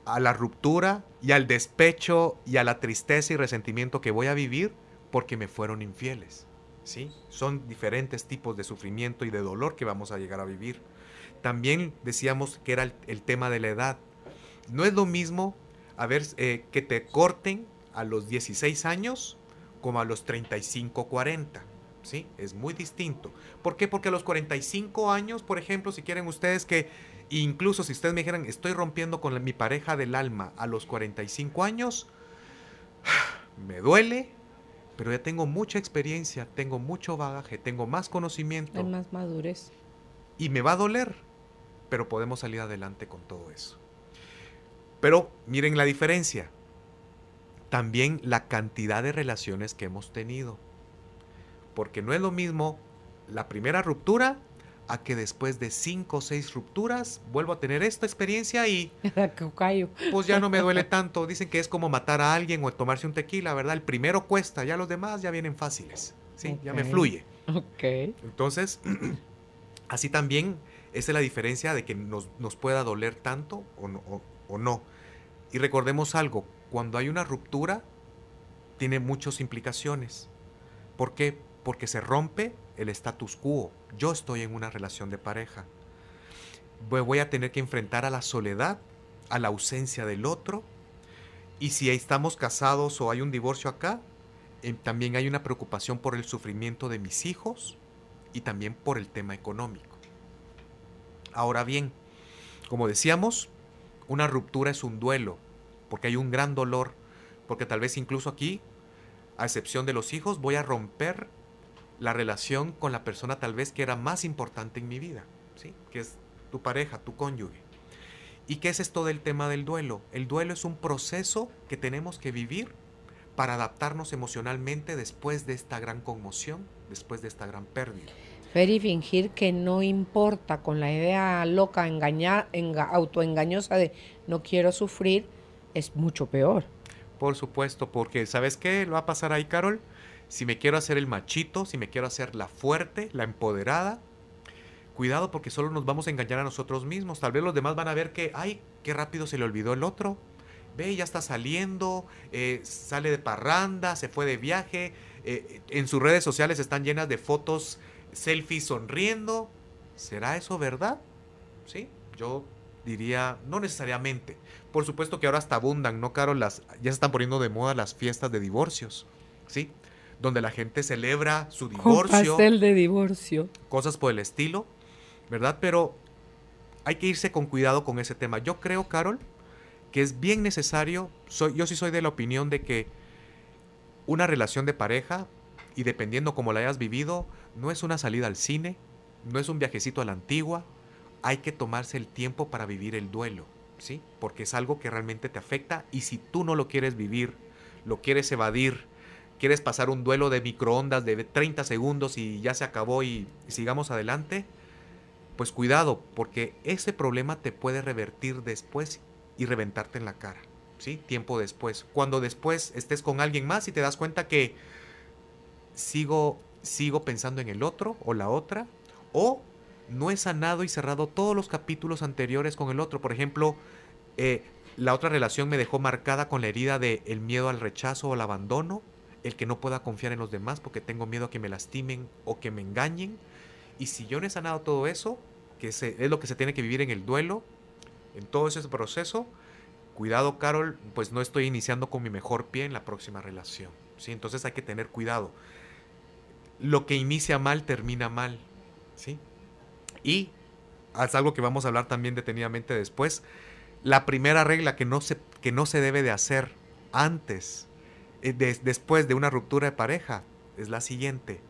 a la ruptura y al despecho y a la tristeza y resentimiento que voy a vivir porque me fueron infieles. ¿sí? Son diferentes tipos de sufrimiento y de dolor que vamos a llegar a vivir. También decíamos que era el, el tema de la edad. No es lo mismo a ver, eh, que te corten a los 16 años como a los 35, 40. ¿Sí? Es muy distinto. ¿Por qué? Porque a los 45 años, por ejemplo, si quieren ustedes que, incluso si ustedes me dijeran, estoy rompiendo con mi pareja del alma a los 45 años, me duele, pero ya tengo mucha experiencia, tengo mucho bagaje, tengo más conocimiento. Hay más madurez. Y me va a doler, pero podemos salir adelante con todo eso. Pero miren la diferencia. También la cantidad de relaciones que hemos tenido. Porque no es lo mismo la primera ruptura a que después de cinco o seis rupturas vuelvo a tener esta experiencia y pues ya no me duele tanto. Dicen que es como matar a alguien o tomarse un tequila, ¿verdad? El primero cuesta, ya los demás ya vienen fáciles, ¿sí? Ya me fluye. Ok. Entonces, así también esa es la diferencia de que nos, pueda doler tanto o o no. Y recordemos algo, cuando hay una ruptura, tiene muchas implicaciones. ¿Por qué? Porque se rompe el status quo. Yo estoy en una relación de pareja. Voy a tener que enfrentar a la soledad, a la ausencia del otro. Y si estamos casados o hay un divorcio acá, eh, también hay una preocupación por el sufrimiento de mis hijos y también por el tema económico. Ahora bien, como decíamos, una ruptura es un duelo, porque hay un gran dolor, porque tal vez incluso aquí, a excepción de los hijos, voy a romper la relación con la persona tal vez que era más importante en mi vida, ¿sí? que es tu pareja, tu cónyuge. ¿Y qué es esto del tema del duelo? El duelo es un proceso que tenemos que vivir para adaptarnos emocionalmente después de esta gran conmoción, después de esta gran pérdida ver y fingir que no importa, con la idea loca, engañar, autoengañosa de no quiero sufrir, es mucho peor. Por supuesto, porque ¿sabes qué lo va a pasar ahí, Carol? Si me quiero hacer el machito, si me quiero hacer la fuerte, la empoderada, cuidado porque solo nos vamos a engañar a nosotros mismos. Tal vez los demás van a ver que, ay, qué rápido se le olvidó el otro. Ve, ya está saliendo, eh, sale de parranda, se fue de viaje. Eh, en sus redes sociales están llenas de fotos selfies sonriendo. ¿Será eso verdad? Sí, yo diría, no necesariamente. Por supuesto que ahora hasta abundan, ¿no, Carol, Las, ya se están poniendo de moda las fiestas de divorcios, ¿sí? Donde la gente celebra su divorcio. de divorcio. Cosas por el estilo, ¿verdad? Pero hay que irse con cuidado con ese tema. Yo creo, Carol, que es bien necesario, yo sí soy de la opinión de que una relación de pareja, y dependiendo cómo la hayas vivido, no es una salida al cine, no es un viajecito a la antigua, hay que tomarse el tiempo para vivir el duelo, ¿sí? Porque es algo que realmente te afecta y si tú no lo quieres vivir, lo quieres evadir, quieres pasar un duelo de microondas de 30 segundos y ya se acabó y, sigamos adelante, pues cuidado, porque ese problema te puede revertir después y reventarte en la cara, ¿sí? Tiempo después. Cuando después estés con alguien más y te das cuenta que sigo sigo pensando en el otro o la otra, o no he sanado y cerrado todos los capítulos anteriores con el otro. Por ejemplo, eh, la otra relación me dejó marcada con la herida de el miedo al rechazo o al abandono, el que no pueda confiar en los demás porque tengo miedo a que me lastimen o que me engañen. Y si yo no he sanado todo eso, que es lo que se tiene que vivir en el duelo, en todo ese proceso, cuidado Carol, pues no estoy iniciando con mi mejor pie en la próxima relación. ¿sí? Entonces hay que tener cuidado lo que inicia mal termina mal. ¿sí? Y es algo que vamos a hablar también detenidamente después. La primera regla que no se, que no se debe de hacer antes, eh, después de una ruptura de pareja, es la siguiente.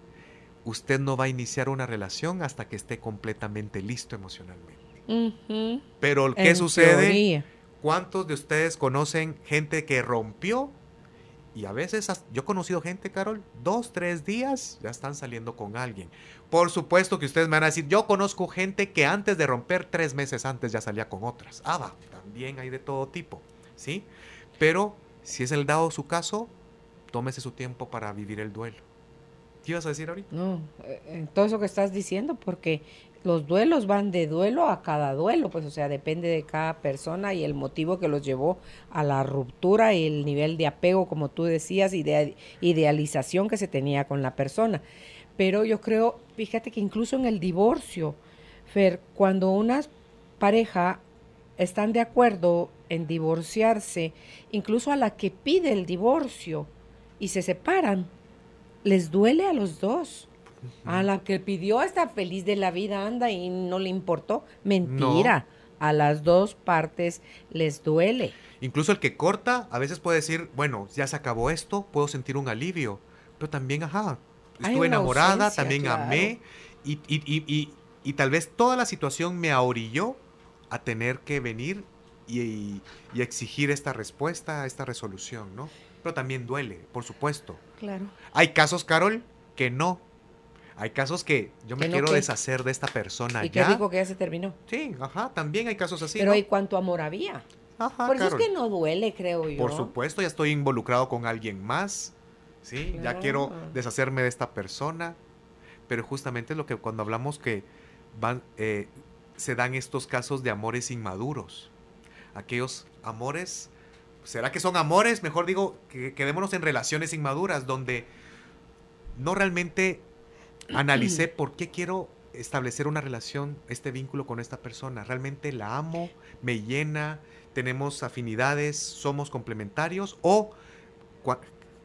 Usted no va a iniciar una relación hasta que esté completamente listo emocionalmente. Pero ¿qué sucede? ¿Cuántos de ustedes conocen gente que rompió y a veces yo he conocido gente, Carol, dos, tres días ya están saliendo con alguien. Por supuesto que ustedes me van a decir, yo conozco gente que antes de romper, tres meses antes ya salía con otras. Ah, va, también hay de todo tipo, ¿sí? Pero si es el dado su caso, tómese su tiempo para vivir el duelo. ¿Qué ibas a decir ahorita? No, eh, todo eso que estás diciendo, porque los duelos van de duelo a cada duelo, pues o sea, depende de cada persona y el motivo que los llevó a la ruptura y el nivel de apego, como tú decías, y de idealización que se tenía con la persona. Pero yo creo, fíjate que incluso en el divorcio, Fer, cuando una pareja están de acuerdo en divorciarse, incluso a la que pide el divorcio y se separan, les duele a los dos a la que pidió está feliz de la vida, anda, y no le importó. Mentira. A las dos partes les duele. Incluso el que corta a veces puede decir, bueno, ya se acabó esto, puedo sentir un alivio. Pero también, ajá, estuve enamorada, también amé, y, y, tal vez toda la situación me ahorilló a tener que venir y, exigir esta respuesta, esta resolución, ¿no? Pero también duele, por supuesto. Claro. Hay casos, Carol, que no, hay casos que yo me quiero deshacer de esta persona. Y ya. qué que ya se terminó. Sí, ajá, también hay casos así. Pero ¿y cuánto amor había? Ajá, Por eso es que no duele, creo yo. Por supuesto, ya estoy involucrado con alguien más. Sí, ya quiero deshacerme de esta persona. Pero justamente es lo que cuando hablamos que van, eh, se dan estos casos de amores inmaduros. Aquellos amores, ¿será que son amores? Mejor digo, que quedémonos en relaciones inmaduras, donde no realmente analicé por qué quiero establecer una relación, este vínculo con esta persona. Realmente la amo, me llena, tenemos afinidades, somos complementarios o...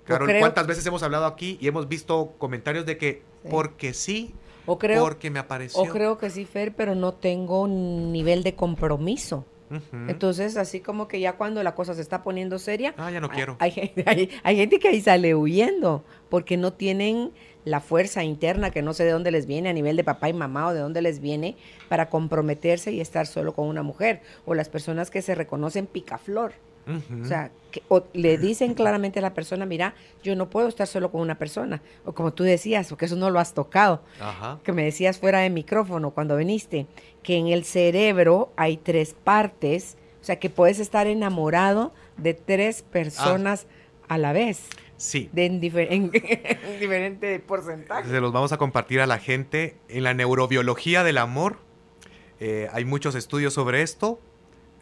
¿cuántas veces hemos hablado aquí y hemos visto comentarios de que porque sí, porque me apareció? O creo que sí, Fer, pero no tengo nivel de compromiso. Entonces, así como que ya cuando la cosa se está poniendo seria, ah, ya no quiero. hay, hay gente que ahí sale huyendo porque no tienen la fuerza interna que no sé de dónde les viene a nivel de papá y mamá o de dónde les viene para comprometerse y estar solo con una mujer o las personas que se reconocen picaflor. O sea, que, le dicen claramente a la persona, mira, yo no puedo estar solo con una persona. O como tú decías, o que eso no lo has tocado, que me decías fuera de micrófono cuando viniste, que en el cerebro hay tres partes, o sea, que puedes estar enamorado de tres ah. personas a la vez. Sí. De en, diferente porcentaje. Se los vamos a compartir a la gente. En la neurobiología del amor eh, hay muchos estudios sobre esto.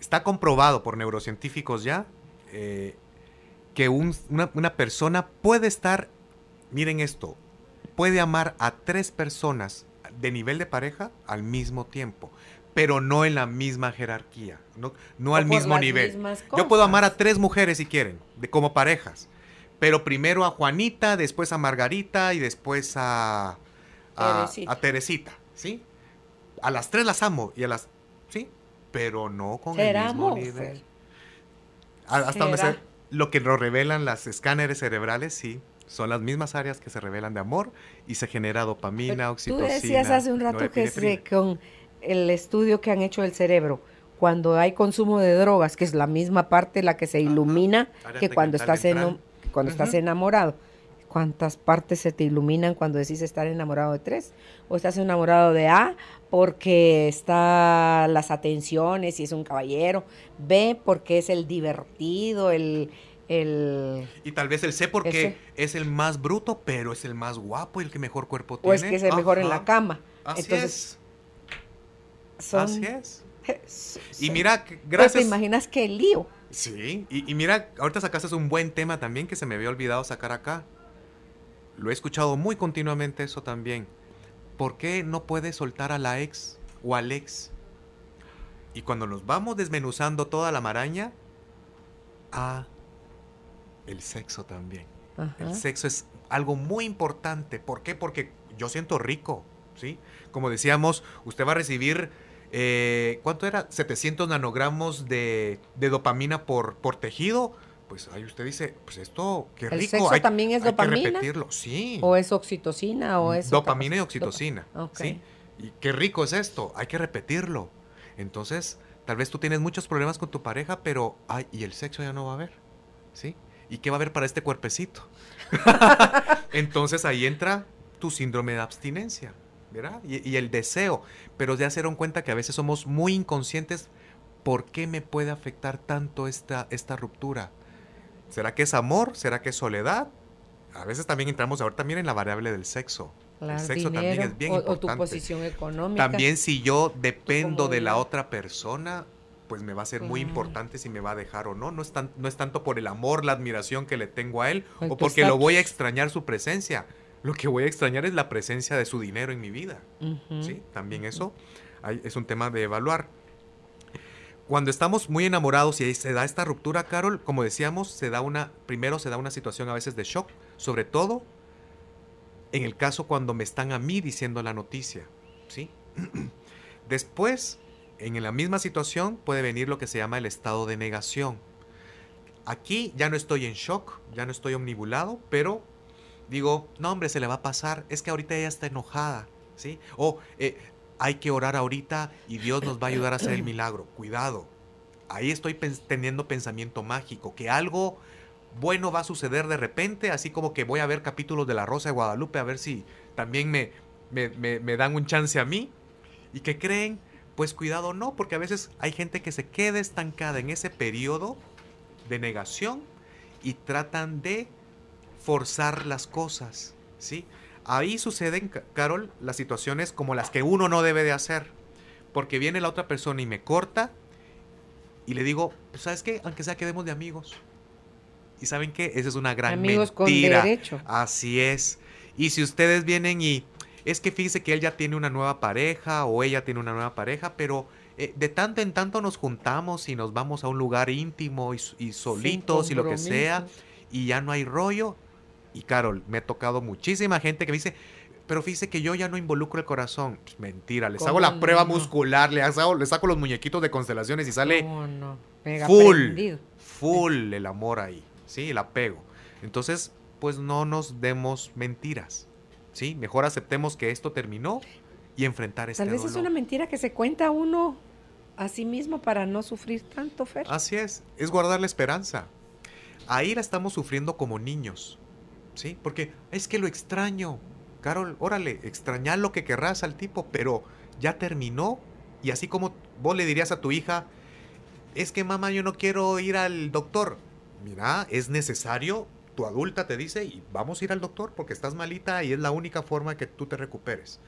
Está comprobado por neurocientíficos ya eh, que una, persona puede estar, miren esto, puede amar a tres personas de nivel de pareja al mismo tiempo pero no en la misma jerarquía, no, al mismo nivel. Yo puedo amar a tres mujeres si quieren, como parejas, pero primero a Juanita, después a Margarita y después a, a, Teresita. a ¿sí? A las tres las amo y a las... ¿Sí? Pero no con el mismo nivel. Pues. hasta donde lo que nos revelan las escáneres cerebrales, sí, son las mismas áreas que se revelan de amor y se genera dopamina, Pero Tú decías hace un rato que con el estudio que han hecho del cerebro, cuando hay consumo de drogas, que es la misma parte la que se ilumina que cuando estás en un, cuando estás enamorado. ¿Cuántas partes se te iluminan cuando decís estar enamorado de tres? O estás enamorado de A porque está las atenciones y es un caballero. B porque es el divertido, el, el, y tal vez el C porque es el más bruto, pero es el más guapo y el que mejor cuerpo tiene. O es que es el mejor en la cama. Así es. Así es. Y mira, gracias. Pues, te imaginas qué lío. Sí, y, mira, ahorita sacaste un buen tema también que se me había olvidado sacar acá. Lo he escuchado muy continuamente eso también. ¿Por qué no puedes soltar a la ex o al ex? Y cuando nos vamos desmenuzando toda la maraña, a el sexo también. El sexo es algo muy importante. ¿Por qué? Porque yo siento rico, ¿sí? Como decíamos, usted va a recibir eh, ¿Cuánto era? 700 nanogramos de, dopamina por, tejido pues ahí usted dice, pues esto, qué rico. ¿El sexo también es hay Que repetirlo, sí. ¿O es oxitocina o mm, es...? Dopamina y oxitocina, ¿sí? Y qué rico es esto, hay que repetirlo. Entonces, tal vez tú tienes muchos problemas con tu pareja, pero, ay, y el sexo ya no va a haber, ¿sí? ¿Y qué va a haber para este cuerpecito? Entonces ahí entra tu síndrome de abstinencia. Y, el deseo. Pero ya se dieron cuenta que a veces somos muy inconscientes. ¿Por qué me puede afectar tanto esta, esta ruptura? ¿Será que es amor? ¿Será que es soledad? A veces también entramos ahora también en la variable del sexo. el sexo también es bien importante. O tu posición económica. También si yo dependo de la otra persona, pues me va a ser muy importante si me va a dejar o no. No es, no es tanto por el amor, la admiración que le tengo a él, pues o porque lo voy a extrañar su presencia lo que voy a extrañar es la presencia de su dinero en mi vida. ¿Sí? También eso es un tema de evaluar. Cuando estamos muy enamorados y se da esta ruptura, Carol, como decíamos, se da una, primero se da una situación a veces de shock, sobre todo en el caso cuando me están a mí diciendo la noticia. ¿sí? Después, en la misma situación, puede venir lo que se llama el estado de negación. Aquí ya no estoy en shock, ya no estoy omnibulado, pero digo, no hombre, se le va a pasar, es que ahorita ella está enojada, ¿sí? O eh, hay que orar ahorita y Dios nos va a ayudar a hacer el milagro. Cuidado, ahí estoy teniendo pensamiento mágico, que algo bueno va a suceder de repente, así como que voy a ver capítulos de La Rosa de Guadalupe a ver si también me, me, me dan un chance a mí. ¿Y que creen? Pues cuidado no, porque a veces hay gente que se queda estancada en ese periodo de negación y tratan de forzar las cosas, ¿sí? Ahí suceden, Carol, las situaciones como las que uno no debe de hacer, porque viene la otra persona y me corta y le digo, pues, ¿sabes qué? Aunque sea quedemos de amigos. Y saben qué, esa es una gran amigos mentira. derecho. Así es. Y si ustedes vienen y es que fíjese que él ya tiene una nueva pareja o ella tiene una nueva pareja, pero eh, de tanto en tanto nos juntamos y nos vamos a un lugar íntimo y solitos y lo que sea y ya no hay rollo, y Carol, me ha tocado muchísima gente que me dice, pero fíjese que yo ya no involucro el corazón. Pues, mentira, les hago la prueba muscular, les, hago, saco los muñequitos de constelaciones y sale full, full el amor ahí, ¿sí? El apego. Entonces, pues no nos demos mentiras, ¿sí? Mejor aceptemos que esto terminó y enfrentar este Tal vez es una mentira que se cuenta uno a sí mismo para no sufrir tanto, Fer. Así es, es guardar la esperanza. Ahí la estamos sufriendo como niños ¿sí? Porque es que lo extraño. Carol, órale, extrañar lo que querrás al tipo, pero ya terminó. Y así como vos le dirías a tu hija, es que mamá, yo no quiero ir al doctor. Mira, es necesario, tu adulta te dice, y vamos a ir al doctor porque estás malita y es la única forma que tú te recuperes.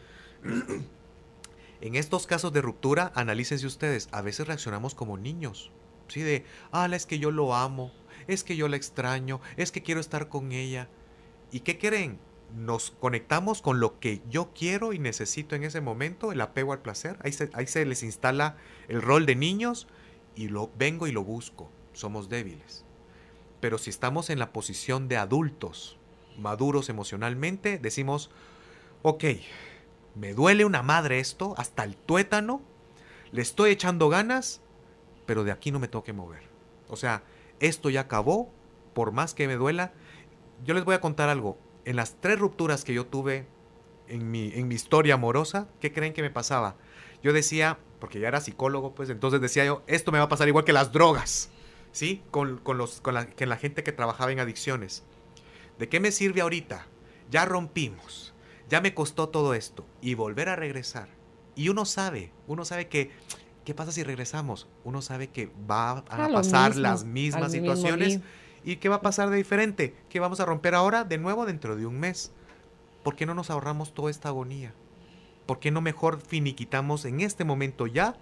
en estos casos de ruptura, analícense ustedes, a veces reaccionamos como niños. Sí, de, ah, es que yo lo amo, es que yo la extraño, es que quiero estar con ella. ¿Y qué quieren? Nos conectamos con lo que yo quiero y necesito en ese momento, el apego al placer. Ahí se, ahí se les instala el rol de niños y lo vengo y lo busco. Somos débiles. Pero si estamos en la posición de adultos, maduros emocionalmente, decimos, ok, me duele una madre esto, hasta el tuétano, le estoy echando ganas, pero de aquí no me toque mover. O sea, esto ya acabó, por más que me duela, yo les voy a contar algo. En las tres rupturas que yo tuve en mi, en mi historia amorosa, ¿qué creen que me pasaba? Yo decía, porque ya era psicólogo, pues entonces decía yo, esto me va a pasar igual que las drogas, ¿sí? Con, los, con la, que la gente que trabajaba en adicciones. ¿De qué me sirve ahorita? Ya rompimos, ya me costó todo esto y volver a regresar. Y uno sabe, uno sabe que ¿qué pasa si regresamos? Uno sabe que va a, pasar las mismas situaciones ¿Y qué va a pasar de diferente? Que vamos a romper ahora de nuevo dentro de un mes. ¿Por qué no nos ahorramos toda esta agonía? ¿Por qué no mejor finiquitamos en este momento ya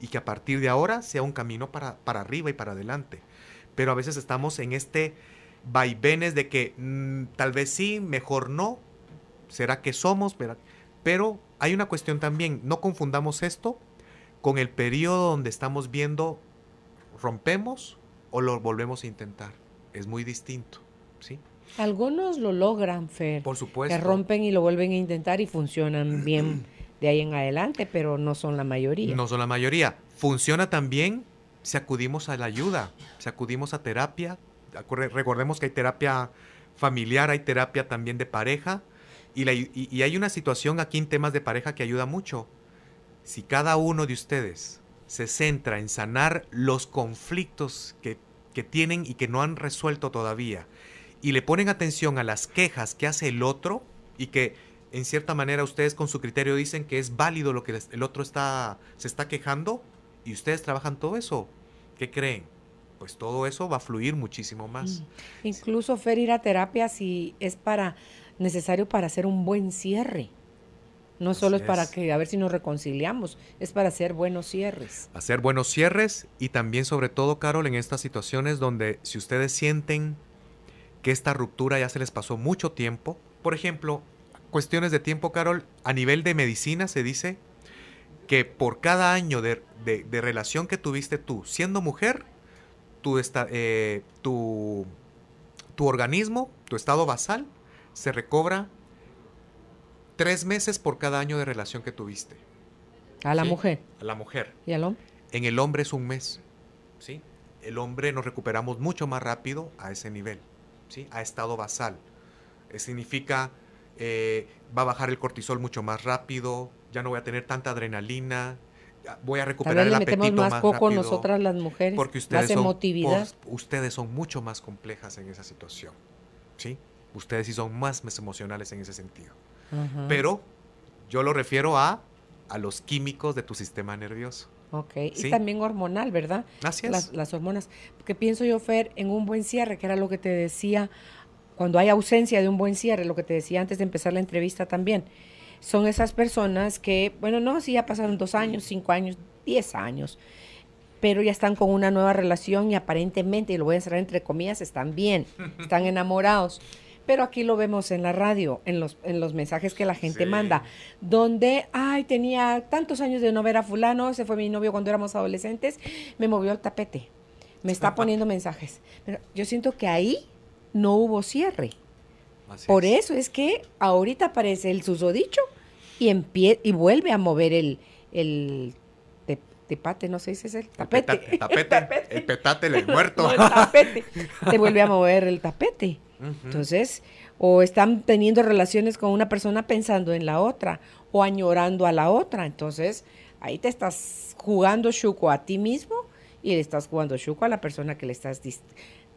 y que a partir de ahora sea un camino para, para arriba y para adelante? Pero a veces estamos en este vaivenes de que mm, tal vez sí, mejor no, será que somos, pero, pero hay una cuestión también, no confundamos esto con el periodo donde estamos viendo rompemos o lo volvemos a intentar es muy distinto, ¿sí? Algunos lo logran, Fer. Por supuesto. Que rompen y lo vuelven a intentar y funcionan bien de ahí en adelante, pero no son la mayoría. No son la mayoría. Funciona también si acudimos a la ayuda, si acudimos a terapia. Recordemos que hay terapia familiar, hay terapia también de pareja. Y, y hay una situación aquí en temas de pareja que ayuda mucho. Si cada uno de ustedes se centra en sanar los conflictos que que tienen y que no han resuelto todavía, y le ponen atención a las quejas que hace el otro y que en cierta manera ustedes con su criterio dicen que es válido lo que el otro está se está quejando y ustedes trabajan todo eso, ¿qué creen? Pues todo eso va a fluir muchísimo más. Mm. Incluso Fer ir a terapia si es para necesario para hacer un buen cierre. No solo es, para que a ver si nos reconciliamos, es para hacer buenos cierres. Hacer buenos cierres y también sobre todo, Carol, en estas situaciones donde si ustedes sienten que esta ruptura ya se les pasó mucho tiempo, por ejemplo, cuestiones de tiempo, Carol, a nivel de medicina se dice que por cada año de, relación que tuviste tú siendo mujer, eh, tu, tu organismo, tu estado basal, se recobra tres meses por cada año de relación que tuviste. ¿A la mujer? A la mujer. ¿Y al hombre? En el hombre es un mes. ¿sí? El hombre nos recuperamos mucho más rápido a ese nivel, ¿sí? a estado basal. Eh, significa, eh, va a bajar el cortisol mucho más rápido, ya no voy a tener tanta adrenalina, voy a recuperar el apetito más, más poco nosotras las mujeres, porque ustedes ustedes son mucho más complejas en esa situación, ¿sí? Ustedes sí son más emocionales en ese sentido. Pero yo lo refiero a, a los químicos de tu sistema nervioso. Ok, y también hormonal, ¿verdad? Así Las, hormonas. que pienso yo, Fer, en un buen cierre, que era lo que te decía, cuando hay ausencia de un buen cierre, lo que te decía antes de empezar la entrevista también, son esas personas que, bueno, no, si ya pasaron dos años, cinco años, diez años, pero ya están con una nueva relación y aparentemente, y lo voy a cerrar entre comillas, están bien, están enamorados pero aquí lo vemos en la radio, en los, en los mensajes que la gente manda, donde, ay, tenía tantos años de no ver a fulano, ese fue mi novio cuando éramos adolescentes, me movió el tapete, me está poniendo mensajes. Pero yo siento que ahí no hubo cierre. Por eso es que ahorita aparece el susodicho y, y vuelve a mover el, el tepate, no sé si es el tapete. El, tapete, el, tapete. el petate, el muerto. el tapete. Te vuelve a mover el tapete. Entonces, o están teniendo relaciones con una persona pensando en la otra o añorando a la otra. Entonces, ahí te estás jugando chuco a ti mismo y le estás jugando chuco a la persona que le estás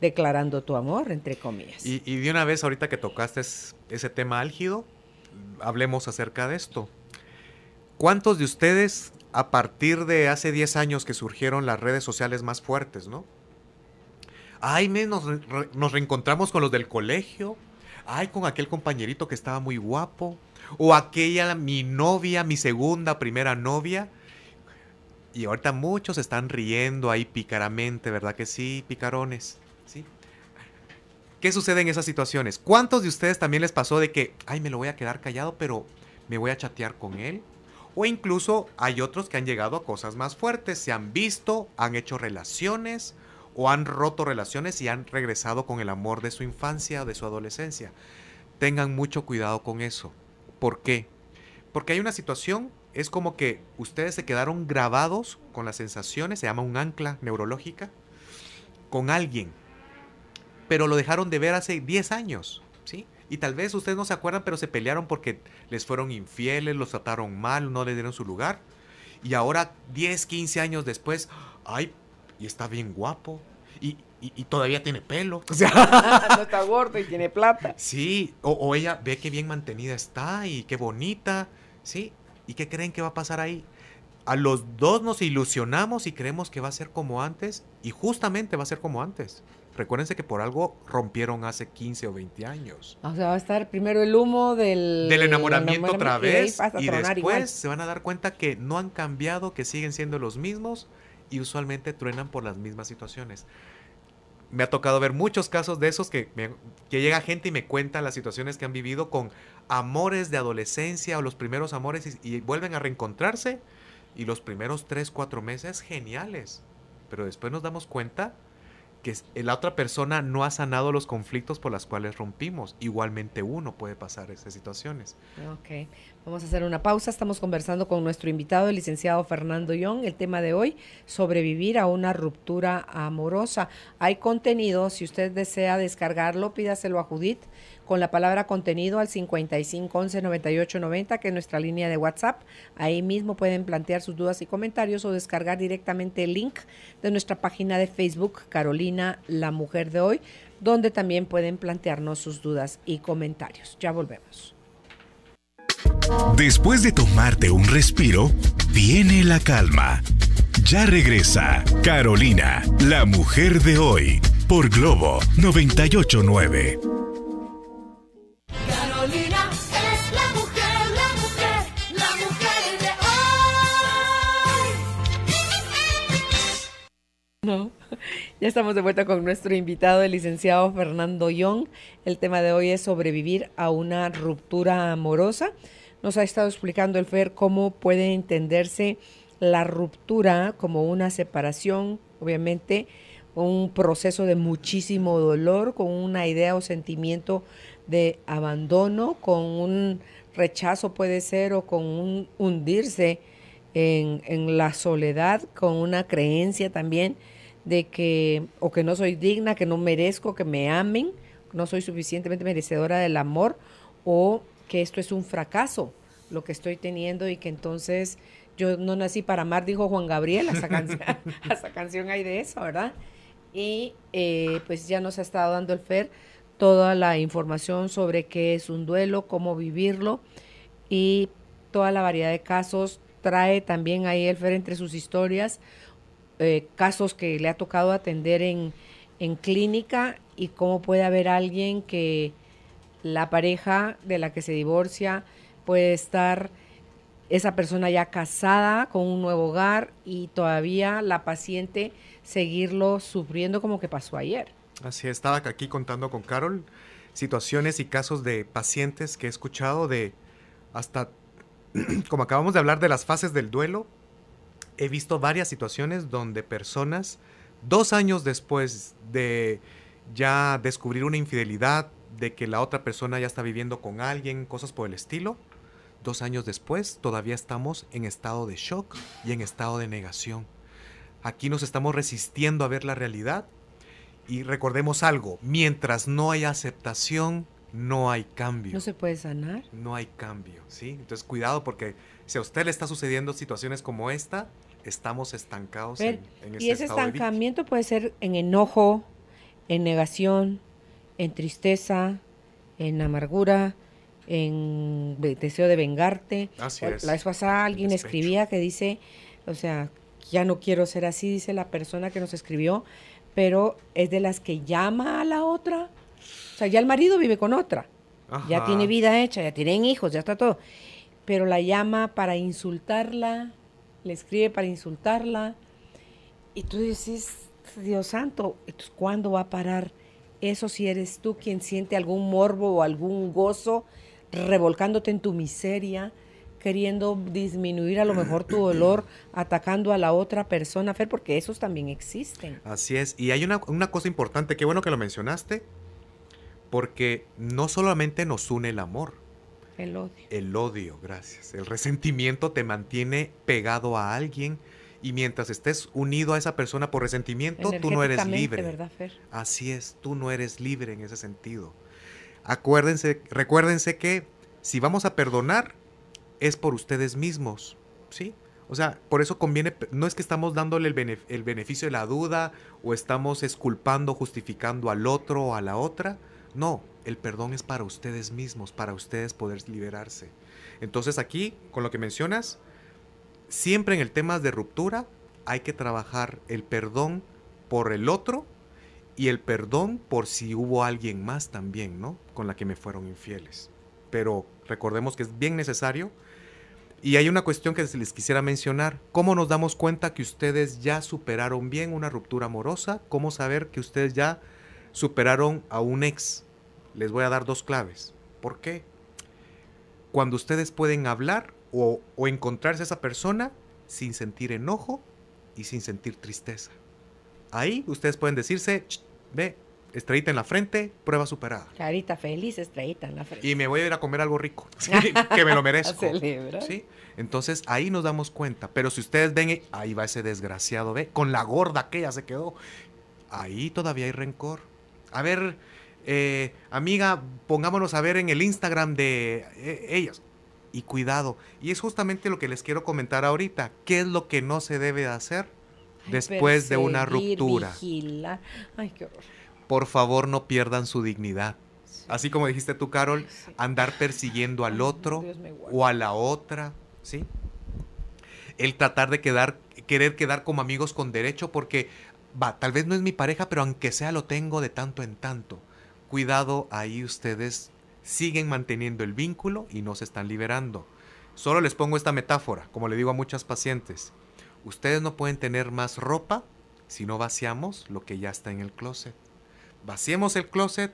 declarando tu amor, entre comillas. Y, y, de una vez, ahorita que tocaste ese tema álgido, hablemos acerca de esto. ¿Cuántos de ustedes, a partir de hace 10 años que surgieron las redes sociales más fuertes, ¿no? ay, nos, reencontramos con los del colegio, ay, con aquel compañerito que estaba muy guapo, o aquella, mi novia, mi segunda, primera novia. Y ahorita muchos están riendo ahí picaramente, ¿verdad que sí, picarones? ¿Qué sucede en esas situaciones? ¿Cuántos de ustedes también les pasó de que, ay, me lo voy a quedar callado, pero me voy a chatear con él? O incluso hay otros que han llegado a cosas más fuertes, se han visto, han hecho relaciones, o han roto relaciones y han regresado con el amor de su infancia o de su adolescencia. Tengan mucho cuidado con eso. ¿Por qué? Porque hay una situación, es como que ustedes se quedaron grabados con las sensaciones, se llama un ancla neurológica, con alguien, pero lo dejaron de ver hace 10 años, ¿sí? Y tal vez ustedes no se acuerdan, pero se pelearon porque les fueron infieles, los trataron mal, no le dieron su lugar. Y ahora, 10, 15 años después, hay y está bien guapo. Y, todavía tiene pelo. O sea, no está gordo y tiene plata. Sí, o, ella ve que bien mantenida está y qué bonita. Sí, ¿y qué creen que va a pasar ahí? a los dos nos ilusionamos y creemos que va a ser como antes y justamente va a ser como antes. Recuérdense que por algo rompieron hace 15 o 20 años. O sea, va a estar primero el humo del, del enamoramiento, otra vez y, después se van a dar cuenta que no han cambiado, que siguen siendo los mismos y usualmente truenan por las mismas situaciones. Me ha tocado ver muchos casos de esos que, que llega gente y me cuenta las situaciones que han vivido con amores de adolescencia o los primeros amores y, vuelven a reencontrarse y los primeros tres, cuatro meses geniales. Pero después nos damos cuenta que la otra persona no ha sanado los conflictos por los cuales rompimos. Igualmente uno puede pasar esas situaciones. Ok, vamos a hacer una pausa. Estamos conversando con nuestro invitado, el licenciado Fernando Young, el tema de hoy, sobrevivir a una ruptura amorosa. Hay contenido, si usted desea descargarlo, pídaselo a Judith con la palabra contenido al 5511 9890, que es nuestra línea de WhatsApp. Ahí mismo pueden plantear sus dudas y comentarios o descargar directamente el link de nuestra página de Facebook, Carolina, la mujer de hoy, donde también pueden plantearnos sus dudas y comentarios. Ya volvemos. Después de tomarte un respiro, viene la calma. Ya regresa Carolina, la mujer de hoy, por Globo 989. Carolina es la mujer, la mujer, la mujer de hoy. Ya estamos de vuelta con nuestro invitado, el licenciado Fernando Young. El tema de hoy es sobrevivir a una ruptura amorosa. Nos ha estado explicando el FER cómo puede entenderse la ruptura como una separación, obviamente un proceso de muchísimo dolor, con una idea o sentimiento de abandono, con un rechazo puede ser o con un hundirse en, la soledad, con una creencia también de que o que no soy digna, que no merezco que me amen, no soy suficientemente merecedora del amor o que esto es un fracaso lo que estoy teniendo y que entonces yo no nací para amar, dijo Juan Gabriel, esa, canción, hay de eso, ¿verdad? Y eh, pues ya nos ha estado dando el FER toda la información sobre qué es un duelo, cómo vivirlo y toda la variedad de casos. Trae también ahí Fer entre sus historias eh, casos que le ha tocado atender en clínica y cómo puede haber alguien que la pareja de la que se divorcia puede estar esa persona ya casada con un nuevo hogar y todavía la paciente seguirlo sufriendo como que pasó ayer. Así estaba aquí contando con Carol situaciones y casos de pacientes que he escuchado de hasta, como acabamos de hablar de las fases del duelo, he visto varias situaciones donde personas, dos años después de ya descubrir una infidelidad, de que la otra persona ya está viviendo con alguien, cosas por el estilo, dos años después todavía estamos en estado de shock y en estado de negación. Aquí nos estamos resistiendo a ver la realidad y recordemos algo, mientras no hay aceptación, no hay cambio. No se puede sanar. No hay cambio, ¿sí? Entonces cuidado porque si a usted le está sucediendo situaciones como esta, estamos estancados en, Y ese estancamiento puede ser en enojo, en negación, en tristeza, en amargura, en deseo de vengarte. Así es. La vez pasada alguien escribía que dice, o sea, ya no quiero ser así, dice la persona que nos escribió, pero es de las que llama a la otra. O sea, ya el marido vive con otra. Ya tiene vida hecha, ya tienen hijos, ya está todo. Pero la llama para insultarla, le escribe para insultarla. Y tú dices, Dios santo, ¿cuándo va a parar eso si eres tú quien siente algún morbo o algún gozo revolcándote en tu miseria? queriendo disminuir a lo mejor tu dolor atacando a la otra persona, Fer, porque esos también existen. Así es, y hay una, cosa importante, qué bueno que lo mencionaste, porque no solamente nos une el amor. El odio. El odio, gracias. El resentimiento te mantiene pegado a alguien y mientras estés unido a esa persona por resentimiento, tú no eres libre. ¿verdad, Fer? Así es, tú no eres libre en ese sentido. Acuérdense, recuérdense que si vamos a perdonar, es por ustedes mismos, ¿sí? O sea, por eso conviene, no es que estamos dándole el, beneficio de la duda o estamos esculpando, justificando al otro o a la otra. No, el perdón es para ustedes mismos, para ustedes poder liberarse. Entonces aquí, con lo que mencionas, siempre en el tema de ruptura hay que trabajar el perdón por el otro y el perdón por si hubo alguien más también, ¿no? Con la que me fueron infieles. Pero recordemos que es bien necesario y hay una cuestión que les quisiera mencionar. ¿Cómo nos damos cuenta que ustedes ya superaron bien una ruptura amorosa? ¿Cómo saber que ustedes ya superaron a un ex? Les voy a dar dos claves. ¿Por qué? Cuando ustedes pueden hablar o, encontrarse a esa persona sin sentir enojo y sin sentir tristeza. Ahí ustedes pueden decirse, ve, estrellita en la frente, prueba superada. Carita feliz, estrellita en la frente. Y me voy a ir a comer algo rico, que me lo merezco. ¿sí? Entonces ahí nos damos cuenta. Pero si ustedes ven, ahí va ese desgraciado, ve, con la gorda que ella se quedó. Ahí todavía hay rencor. A ver, eh, amiga, pongámonos a ver en el Instagram de eh, ellas. Y cuidado. Y es justamente lo que les quiero comentar ahorita. ¿Qué es lo que no se debe hacer? después de una ruptura. Vigilar. Ay, qué horror por favor no pierdan su dignidad. Así como dijiste tú, Carol, andar persiguiendo al otro o a la otra, ¿sí? El tratar de quedar, querer quedar como amigos con derecho porque, va, tal vez no es mi pareja, pero aunque sea lo tengo de tanto en tanto. Cuidado, ahí ustedes siguen manteniendo el vínculo y no se están liberando. Solo les pongo esta metáfora, como le digo a muchas pacientes. Ustedes no pueden tener más ropa si no vaciamos lo que ya está en el closet vaciemos el closet,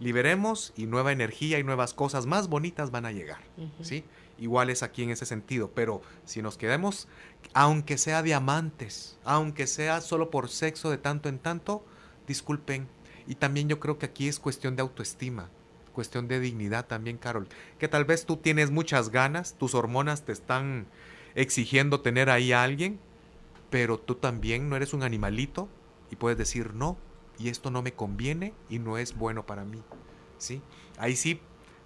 liberemos y nueva energía y nuevas cosas más bonitas van a llegar, ¿sí? Igual es aquí en ese sentido, pero si nos quedamos, aunque sea diamantes, aunque sea solo por sexo de tanto en tanto, disculpen. Y también yo creo que aquí es cuestión de autoestima, cuestión de dignidad también, Carol, que tal vez tú tienes muchas ganas, tus hormonas te están exigiendo tener ahí a alguien, pero tú también no eres un animalito y puedes decir no, y esto no me conviene y no es bueno para mí. ¿sí? Ahí sí,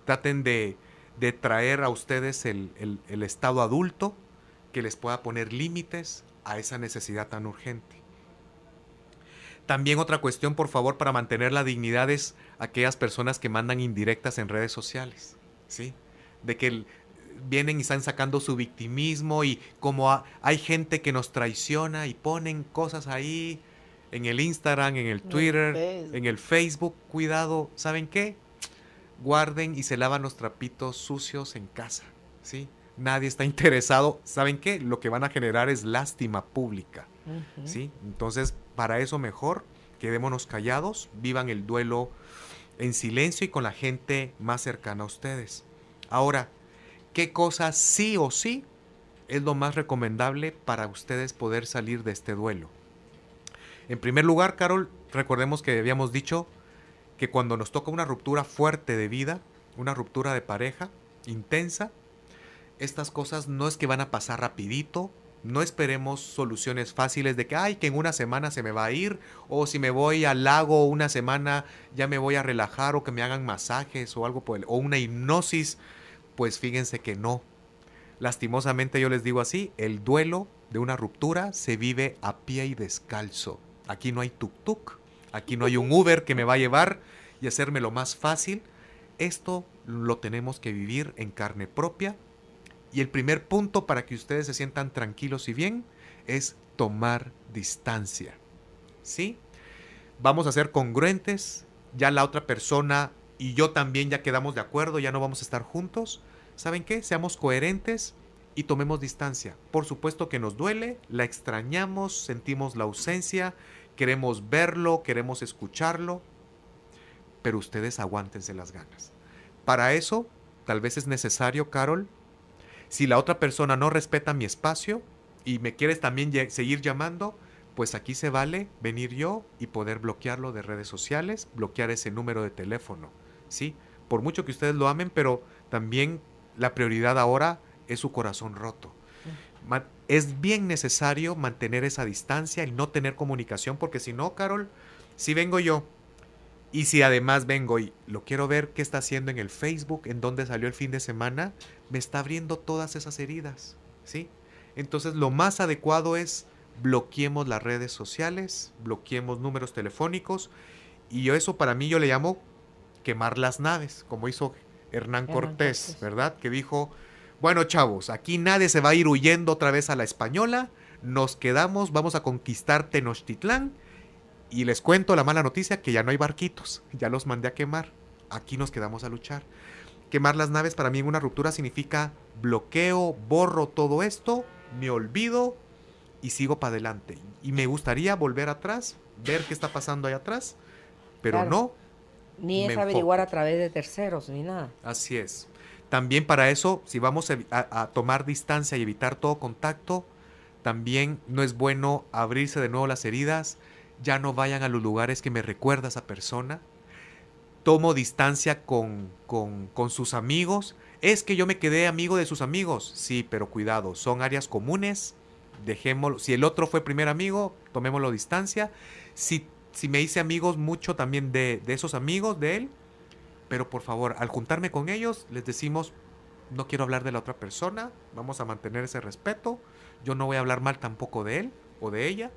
traten de, traer a ustedes el, estado adulto que les pueda poner límites a esa necesidad tan urgente. También otra cuestión, por favor, para mantener la dignidad es aquellas personas que mandan indirectas en redes sociales, ¿sí? De que vienen y están sacando su victimismo y como hay gente que nos traiciona y ponen cosas ahí en el Instagram, en el Twitter, en el, Facebook. Cuidado, ¿saben qué? Guarden y se lavan los trapitos sucios en casa, ¿sí? Nadie está interesado. ¿Saben qué? Lo que van a generar es lástima pública, ¿sí? Entonces, para eso mejor quedémonos callados, vivan el duelo en silencio y con la gente más cercana a ustedes. Ahora, ¿qué cosa sí o sí es lo más recomendable para ustedes poder salir de este duelo? En primer lugar, Carol, recordemos que habíamos dicho que cuando nos toca una ruptura fuerte de vida, una ruptura de pareja intensa, estas cosas no es que van a pasar rapidito, no esperemos soluciones fáciles de que, ay, que en una semana se me va a ir, o si me voy al lago una semana ya me voy a relajar, o que me hagan masajes o algo por el, o una hipnosis, pues fíjense que no. Lastimosamente yo les digo así, el duelo de una ruptura se vive a pie y descalzo. Aquí no hay tuk-tuk, aquí no hay un Uber que me va a llevar y hacerme lo más fácil. Esto lo tenemos que vivir en carne propia. Y el primer punto para que ustedes se sientan tranquilos y bien es tomar distancia. ¿Sí? Vamos a ser congruentes. Ya la otra persona y yo también ya quedamos de acuerdo, ya no vamos a estar juntos. ¿Saben qué? Seamos coherentes y tomemos distancia. Por supuesto que nos duele, la extrañamos, sentimos la ausencia, queremos verlo, queremos escucharlo, pero ustedes aguántense las ganas. Para eso, tal vez es necesario, Carol, si la otra persona no respeta mi espacio y me quieres también seguir llamando, pues aquí se vale venir yo y poder bloquearlo de redes sociales, bloquear ese número de teléfono, ¿sí? Por mucho que ustedes lo amen, pero también la prioridad ahora es su corazón roto. es bien necesario mantener esa distancia, y no tener comunicación, porque si no, Carol, si vengo yo y si además vengo y lo quiero ver qué está haciendo en el Facebook, en dónde salió el fin de semana, me está abriendo todas esas heridas, ¿sí? Entonces lo más adecuado es bloqueemos las redes sociales, bloqueemos números telefónicos y eso para mí yo le llamo quemar las naves, como hizo Hernán, Cortés, ¿verdad? Que dijo, bueno chavos, aquí nadie se va a ir huyendo otra vez a la española, nos quedamos, vamos a conquistar Tenochtitlán y les cuento la mala noticia que ya no hay barquitos, ya los mandé a quemar, aquí nos quedamos a luchar. Quemar las naves para mí en una ruptura significa bloqueo, borro todo esto, me olvido y sigo para adelante. Y me gustaría volver atrás, ver qué está pasando ahí atrás, pero no. Ni es averiguar a través de terceros, ni nada. Así es. También para eso, si vamos a, tomar distancia y evitar todo contacto, también no es bueno abrirse de nuevo las heridas, ya no vayan a los lugares que me recuerda esa persona. Tomo distancia con, con, sus amigos. Es que yo me quedé amigo de sus amigos. Sí, pero cuidado, son áreas comunes. Dejémoslo. Si el otro fue primer amigo, tomémoslo distancia. Si, si me hice amigos mucho también de, de esos amigos de él, pero por favor, al juntarme con ellos, les decimos, no quiero hablar de la otra persona, vamos a mantener ese respeto, yo no voy a hablar mal tampoco de él o de ella,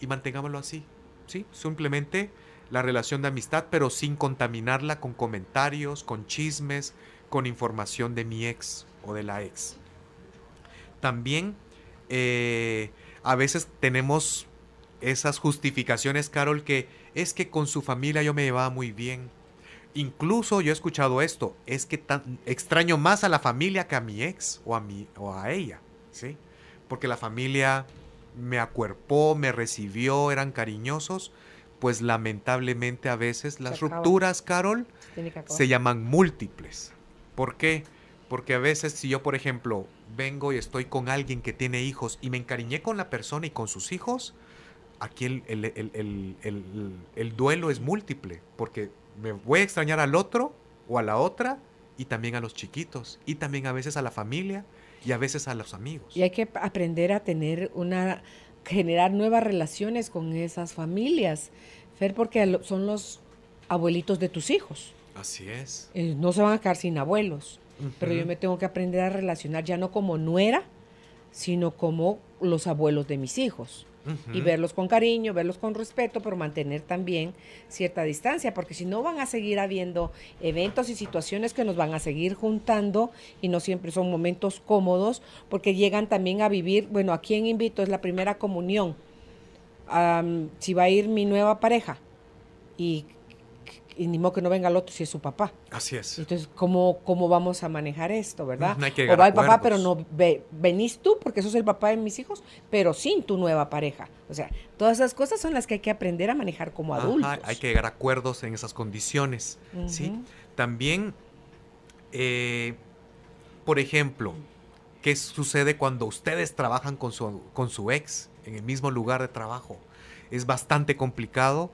y mantengámoslo así, ¿sí? Simplemente la relación de amistad, pero sin contaminarla con comentarios, con chismes, con información de mi ex o de la ex. También eh, a veces tenemos esas justificaciones, Carol, que es que con su familia yo me llevaba muy bien, Incluso yo he escuchado esto, es que tan, extraño más a la familia que a mi ex o a, ella, ¿sí? Porque la familia me acuerpó, me recibió, eran cariñosos, pues lamentablemente a veces las rupturas, Carol, se, llaman múltiples. ¿Por qué? Porque a veces si yo, por ejemplo, vengo y estoy con alguien que tiene hijos y me encariñé con la persona y con sus hijos, aquí el, el duelo es múltiple, porque me voy a extrañar al otro o a la otra y también a los chiquitos y también a veces a la familia y a veces a los amigos. Y hay que aprender a tener una, generar nuevas relaciones con esas familias, Fer, porque son los abuelitos de tus hijos. Así es. Eh, no se van a quedar sin abuelos, pero yo me tengo que aprender a relacionar ya no como nuera, sino como los abuelos de mis hijos y verlos con cariño, verlos con respeto, pero mantener también cierta distancia, porque si no van a seguir habiendo eventos y situaciones que nos van a seguir juntando y no siempre son momentos cómodos, porque llegan también a vivir, bueno, ¿a quién invito? Es la primera comunión. si va a ir mi nueva pareja y y ni modo que no venga el otro si es su papá. Así es. Entonces, ¿cómo, cómo vamos a manejar esto, verdad? o va el papá, pero no venís tú porque sos el papá de mis hijos, pero sin tu nueva pareja. O sea, todas esas cosas son las que hay que aprender a manejar como adultos. hay que llegar a acuerdos en esas condiciones, ¿sí? También, eh, por ejemplo, ¿qué sucede cuando ustedes trabajan con su, con su ex en el mismo lugar de trabajo? Es bastante complicado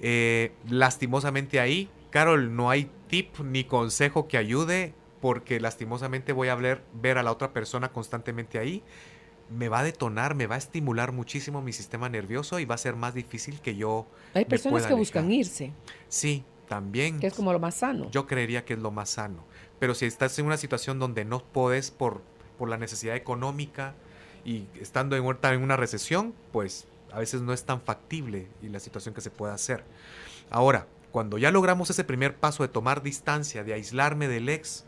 eh, lastimosamente ahí, Carol, no hay tip ni consejo que ayude porque lastimosamente voy a ver, a la otra persona constantemente ahí. Me va a detonar, me va a estimular muchísimo mi sistema nervioso y va a ser más difícil que yo. Hay personas que buscan irse. Sí, también. Que es como lo más sano. Yo creería que es lo más sano. Pero si estás en una situación donde no puedes por, por la necesidad económica y estando en una recesión, pues a veces no es tan factible y la situación que se puede hacer. Ahora, cuando ya logramos ese primer paso de tomar distancia, de aislarme del ex,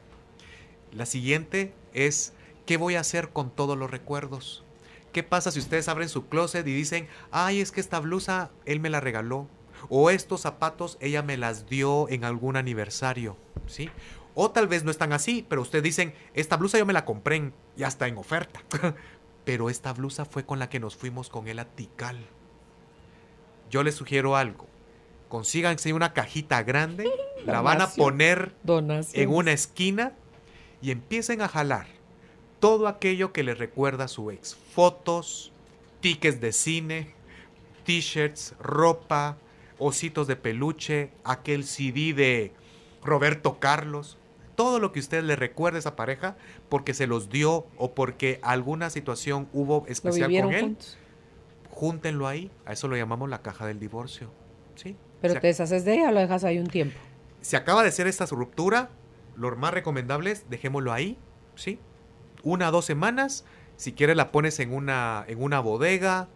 la siguiente es, ¿qué voy a hacer con todos los recuerdos? ¿Qué pasa si ustedes abren su closet y dicen, ay, es que esta blusa él me la regaló? O estos zapatos ella me las dio en algún aniversario, ¿sí? O tal vez no están así, pero ustedes dicen, esta blusa yo me la compré y ya está en oferta. pero esta blusa fue con la que nos fuimos con él a Tikal. Yo les sugiero algo. Consíganse una cajita grande, la van a poner en una esquina y empiecen a jalar todo aquello que les recuerda a su ex. Fotos, tickets de cine, t-shirts, ropa, ositos de peluche, aquel CD de Roberto Carlos todo lo que usted le recuerde a esa pareja porque se los dio o porque alguna situación hubo especial con él, júntenlo ahí. A eso lo llamamos la caja del divorcio. ¿sí? Pero te deshaces de ella o lo dejas ahí un tiempo. Si acaba de ser esta ruptura, lo más recomendable es dejémoslo ahí, ¿sí? Una o dos semanas. Si quieres la pones en una, en una bodega,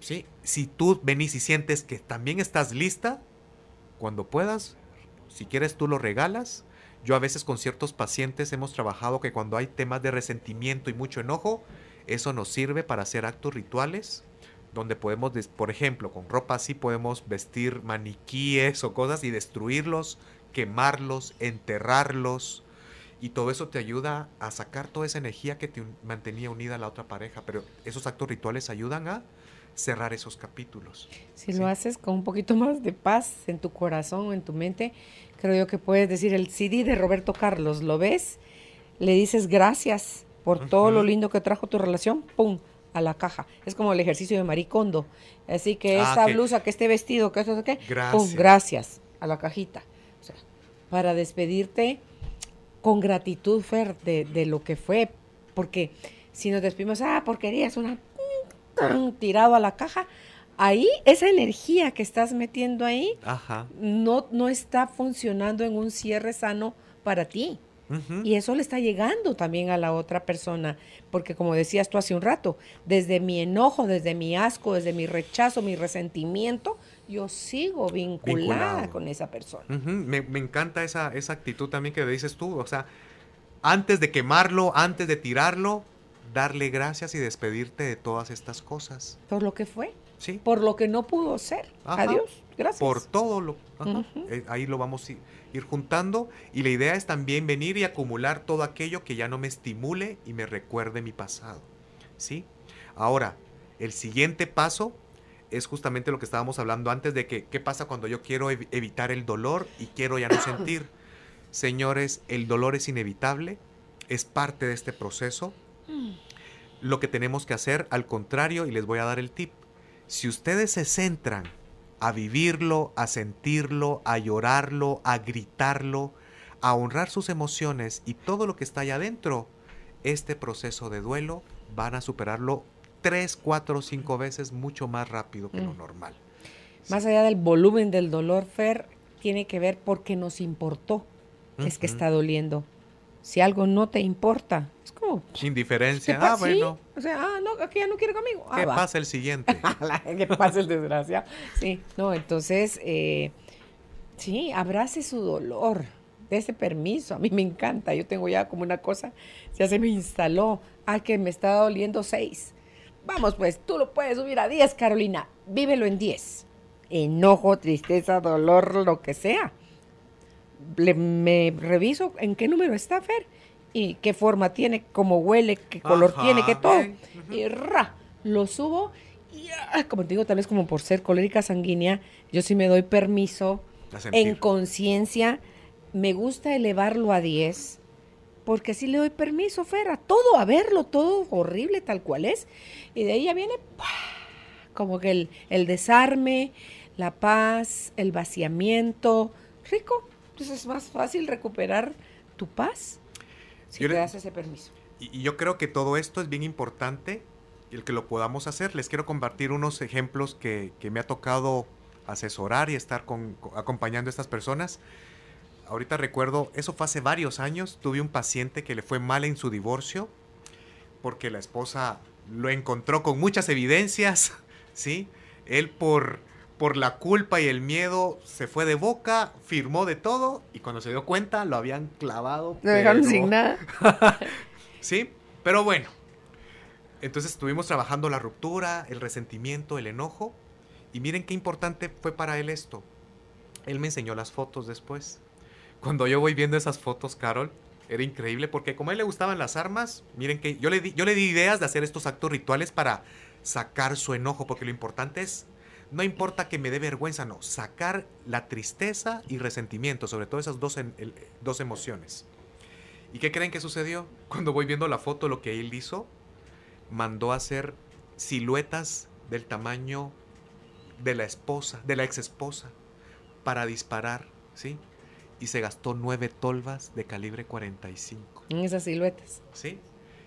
¿sí? Si tú venís y sientes que también estás lista, cuando puedas, si quieres tú lo regalas yo a veces con ciertos pacientes hemos trabajado que cuando hay temas de resentimiento y mucho enojo, eso nos sirve para hacer actos rituales donde podemos, por ejemplo, con ropa así podemos vestir maniquíes o cosas y destruirlos, quemarlos, enterrarlos. Y todo eso te ayuda a sacar toda esa energía que te mantenía unida a la otra pareja. Pero esos actos rituales ayudan a cerrar esos capítulos. Si lo haces con un poquito más de paz en tu corazón, en tu mente, creo yo que puedes decir el CD de Roberto Carlos, ¿lo ves? Le dices gracias por todo lo lindo que trajo tu relación, ¡pum! a la caja. Es como el ejercicio de maricondo. Así que esa ah, esta blusa, que este vestido, que eso que, gracias. ¡pum! Gracias a la cajita. O sea, para despedirte con gratitud, Fer, de, lo que fue, porque si nos despedimos, ah, porquería, es una tirado a la caja, ahí esa energía que estás metiendo ahí No, no está funcionando en un cierre sano para ti. Y eso le está llegando también a la otra persona, porque como decías tú hace un rato, desde mi enojo, desde mi asco, desde mi rechazo, mi resentimiento, yo sigo vinculada con esa persona. me, encanta esa, esa actitud también que dices tú, o sea, antes de quemarlo, antes de tirarlo, darle gracias y despedirte de todas estas cosas. Por lo que fue. Sí. Por lo que no pudo ser. Adiós. Gracias. Por todo lo. Eh, ahí lo vamos a ir, juntando. Y la idea es también venir y acumular todo aquello que ya no me estimule y me recuerde mi pasado. ¿Sí? Ahora, el siguiente paso es justamente lo que estábamos hablando antes de que qué pasa cuando yo quiero evitar el dolor y quiero ya no sentir. Señores, el dolor es inevitable, es parte de este proceso lo que tenemos que hacer, al contrario, y les voy a dar el tip, si ustedes se centran a vivirlo, a sentirlo, a llorarlo, a gritarlo, a honrar sus emociones y todo lo que está allá adentro, este proceso de duelo van a superarlo tres, cuatro, cinco veces mucho más rápido que lo mm. normal. Más allá del volumen del dolor, Fer, tiene que ver porque nos importó. Es que está doliendo si algo no te importa, es como... Indiferencia, ah, bueno. O sea, ah, no, aquí ya no quiere conmigo. Ah, que pase el siguiente. que pase el desgracia. Sí, no, entonces, eh, sí, abrace su dolor, ese permiso, a mí me encanta, yo tengo ya como una cosa, ya se me instaló, ah, que me está doliendo seis. Vamos, pues tú lo puedes subir a diez, Carolina, vívelo en diez. Enojo, tristeza, dolor, lo que sea me reviso en qué número está Fer y qué forma tiene, cómo huele, qué color tiene, qué todo. Y ra, lo subo y ah, como te digo, tal vez como por ser colérica sanguínea, yo sí me doy permiso en conciencia, me gusta elevarlo a 10 porque así le doy permiso, Fer, a todo, a verlo, todo horrible tal cual es. Y de ahí ya viene como que el, el, desarme, la paz, el vaciamiento, rico. Entonces pues, es más fácil recuperar tu paz si te le, das ese permiso. Y, yo creo que todo esto es bien importante y el que lo podamos hacer. Les quiero compartir unos ejemplos que, que me ha tocado asesorar y estar con, acompañando a estas personas. Ahorita recuerdo, eso fue hace varios años, tuve un paciente que le fue mal en su divorcio porque la esposa lo encontró con muchas evidencias, ¿sí? Él por por la culpa y el miedo se fue de boca, firmó de todo y cuando se dio cuenta lo habían clavado. Lo dejaron sin nada. sí, pero bueno. Entonces estuvimos trabajando la ruptura, el resentimiento, el enojo. Y miren qué importante fue para él esto. Él me enseñó las fotos después. Cuando yo voy viendo esas fotos, Carol, era increíble porque como a él le gustaban las armas, miren que yo le yo le di ideas de hacer estos actos rituales para sacar su enojo, porque lo importante es no importa que me dé vergüenza, no, sacar la tristeza y resentimiento, sobre todo esas dos, dos emociones. ¿Y qué creen que sucedió? Cuando voy viendo la foto, lo que él hizo, mandó a hacer siluetas del tamaño de la esposa, de la ex esposa, para disparar, ¿sí? Y se gastó nueve tolvas de calibre 45. En esas siluetas. Sí.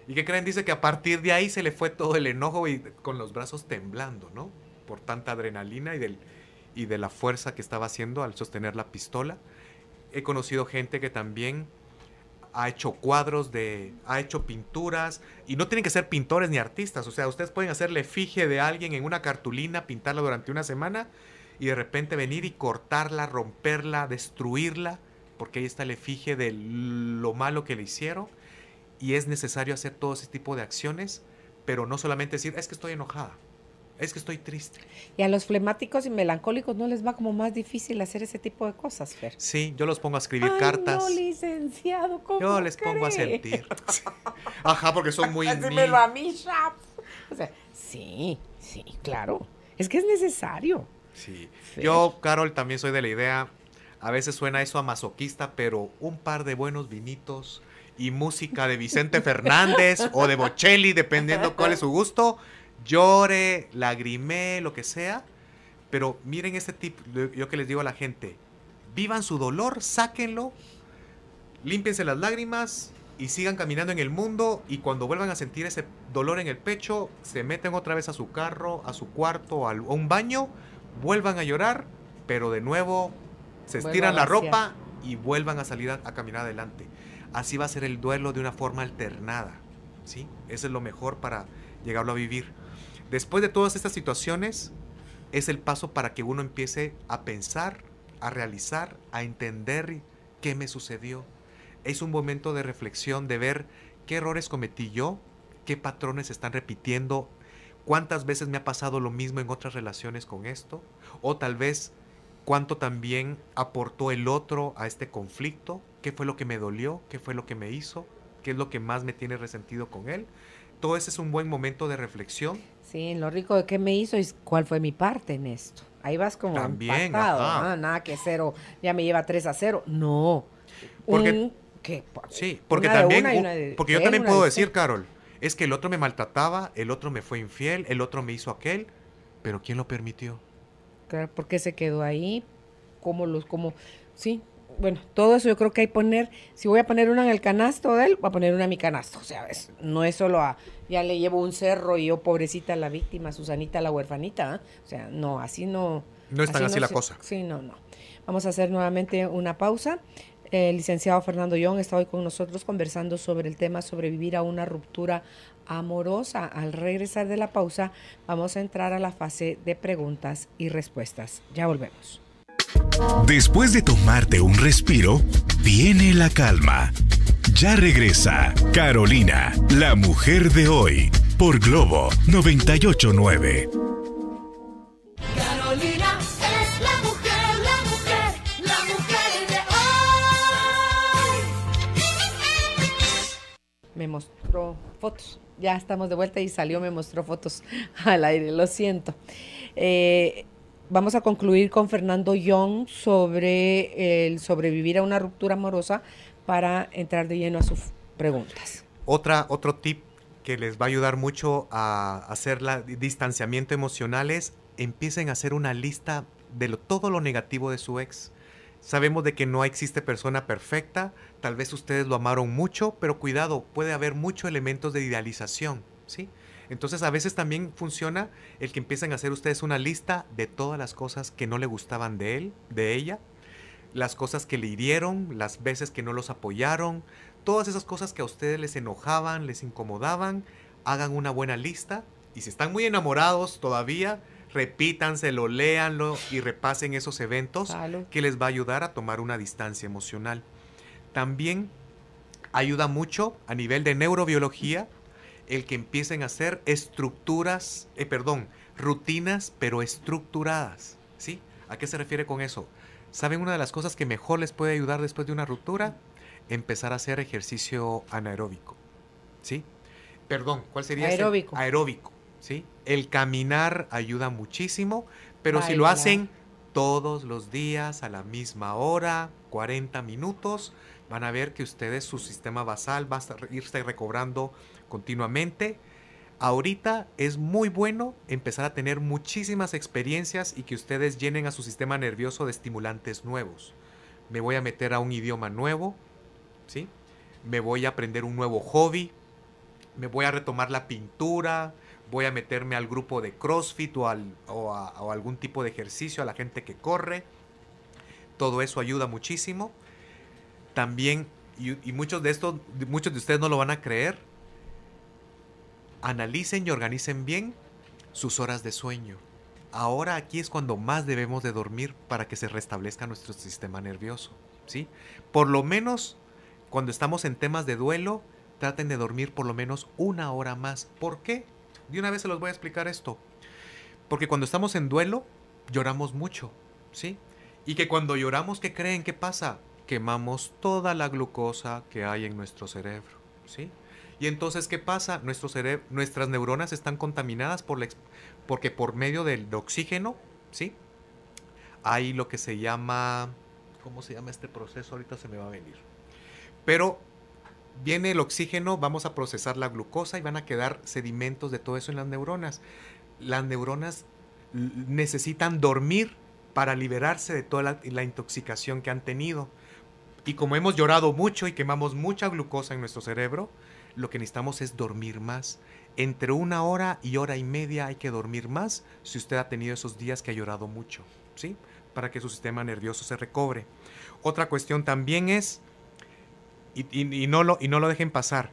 ¿Y qué creen? Dice que a partir de ahí se le fue todo el enojo y con los brazos temblando, ¿no? por tanta adrenalina y, del, y de la fuerza que estaba haciendo al sostener la pistola. He conocido gente que también ha hecho cuadros de, ha hecho pinturas, y no tienen que ser pintores ni artistas, o sea, ustedes pueden hacerle fije de alguien en una cartulina, pintarla durante una semana y de repente venir y cortarla, romperla, destruirla, porque ahí está el efigie de lo malo que le hicieron, y es necesario hacer todo ese tipo de acciones, pero no solamente decir, es que estoy enojada, es que estoy triste. Y a los flemáticos y melancólicos no les va como más difícil hacer ese tipo de cosas, Fer. Sí, yo los pongo a escribir cartas. No, licenciado, ¿cómo Yo les pongo a sentir. Ajá, porque son muy. Dímelo a mí, sí, sí, claro. Es que es necesario. Sí. Yo, Carol, también soy de la idea. A veces suena eso a masoquista, pero un par de buenos vinitos y música de Vicente Fernández o de Bocelli, dependiendo cuál es su gusto llore, lagrimé, lo que sea. Pero miren este tip, yo que les digo a la gente, vivan su dolor, sáquenlo, límpiense las lágrimas y sigan caminando en el mundo y cuando vuelvan a sentir ese dolor en el pecho, se meten otra vez a su carro, a su cuarto, a un baño, vuelvan a llorar, pero de nuevo se estiran la ropa y vuelvan a salir a, caminar adelante. Así va a ser el duelo de una forma alternada, ¿sí? Eso es lo mejor para llegarlo a vivir. Después de todas estas situaciones, es el paso para que uno empiece a pensar, a realizar, a entender qué me sucedió. Es un momento de reflexión, de ver qué errores cometí yo, qué patrones están repitiendo, cuántas veces me ha pasado lo mismo en otras relaciones con esto, o tal vez cuánto también aportó el otro a este conflicto, qué fue lo que me dolió, qué fue lo que me hizo, qué es lo que más me tiene resentido con él todo ese es un buen momento de reflexión. Sí, lo rico de qué me hizo y cuál fue mi parte en esto. Ahí vas como También, ah, nada que cero, ya me lleva 3 a 0. No. Porque, sí, porque también, porque yo también puedo decir, Carol, es que el otro me maltrataba, el otro me fue infiel, el otro me hizo aquel, pero ¿quién lo permitió? Claro, porque se quedó ahí, como los, como, sí, bueno, todo eso yo creo que hay poner, si voy a poner una en el canasto de él, voy a poner una en mi canasto, o sea, no es solo a, ya le llevo un cerro y yo pobrecita la víctima, Susanita la huerfanita, ¿ah? o sea, no, así no. No es tan así, la cosa. Sí, no, no. Vamos a hacer nuevamente una pausa. El licenciado Fernando Young está hoy con nosotros conversando sobre el tema sobrevivir a una ruptura amorosa. Al regresar de la pausa, vamos a entrar a la fase de preguntas y respuestas. Ya volvemos. Después de tomarte un respiro, viene la calma. Ya regresa Carolina, la mujer de hoy, por Globo 989. Carolina es la mujer, la mujer, la mujer de hoy. Me mostró fotos. Ya estamos de vuelta y salió, me mostró fotos al aire, lo siento. Eh, vamos a concluir con Fernando Young sobre el sobrevivir a una ruptura amorosa para entrar de lleno a sus preguntas. Otra, otro tip que les va a ayudar mucho a hacer la, distanciamiento emocional es empiecen a hacer una lista de todo lo negativo de su ex. Sabemos de que no existe persona perfecta, tal vez ustedes lo amaron mucho, pero cuidado, puede haber muchos elementos de idealización, ¿sí? Entonces a veces también funciona el que empiezan a hacer ustedes una lista de todas las cosas que no le gustaban de él, de ella, las cosas que le hirieron, las veces que no los apoyaron, todas esas cosas que a ustedes les enojaban, les incomodaban, hagan una buena lista y si están muy enamorados todavía, repítanselo, léanlo y repasen esos eventos que les va a ayudar a tomar una distancia emocional. También ayuda mucho a nivel de neurobiología el que empiecen a hacer estructuras, eh, perdón, rutinas, pero estructuradas. ¿Sí? ¿A qué se refiere con eso? ¿Saben una de las cosas que mejor les puede ayudar después de una ruptura? Empezar a hacer ejercicio anaeróbico. ¿Sí? Perdón, ¿cuál sería? Aeróbico. Ese? Aeróbico. ¿Sí? El caminar ayuda muchísimo, pero si lo hacen todos los días a la misma hora, 40 minutos, van a ver que ustedes su sistema basal va a irse recobrando continuamente, ahorita es muy bueno empezar a tener muchísimas experiencias y que ustedes llenen a su sistema nervioso de estimulantes nuevos. Me voy a meter a un idioma nuevo, ¿sí? Me voy a aprender un nuevo hobby, me voy a retomar la pintura, voy a meterme al grupo de CrossFit o, a, algún tipo de ejercicio, a la gente que corre. Todo eso ayuda muchísimo. También, y, y muchos, de estos, muchos de ustedes no lo van a creer, Analicen y organicen bien sus horas de sueño. Ahora aquí es cuando más debemos de dormir para que se restablezca nuestro sistema nervioso, ¿sí? Por lo menos cuando estamos en temas de duelo, traten de dormir por lo menos una hora más. ¿Por qué? De una vez se los voy a explicar esto. Porque cuando estamos en duelo, lloramos mucho, ¿sí? Y que cuando lloramos, ¿qué creen que pasa? Quemamos toda la glucosa que hay en nuestro cerebro, ¿sí? Y entonces, ¿qué pasa? Nuestro nuestras neuronas están contaminadas por porque por medio del oxígeno, ¿sí? Hay lo que se llama... ¿Cómo se llama este proceso? Ahorita se me va a venir. Pero viene el oxígeno, vamos a procesar la glucosa y van a quedar sedimentos de todo eso en las neuronas. Las neuronas necesitan dormir para liberarse de toda la, intoxicación que han tenido. Y como hemos llorado mucho y quemamos mucha glucosa en nuestro cerebro, lo que necesitamos es dormir más. Entre una hora y hora y media hay que dormir más si usted ha tenido esos días que ha llorado mucho, ¿sí? Para que su sistema nervioso se recobre. Otra cuestión también es, y, no, lo, y no lo dejen pasar,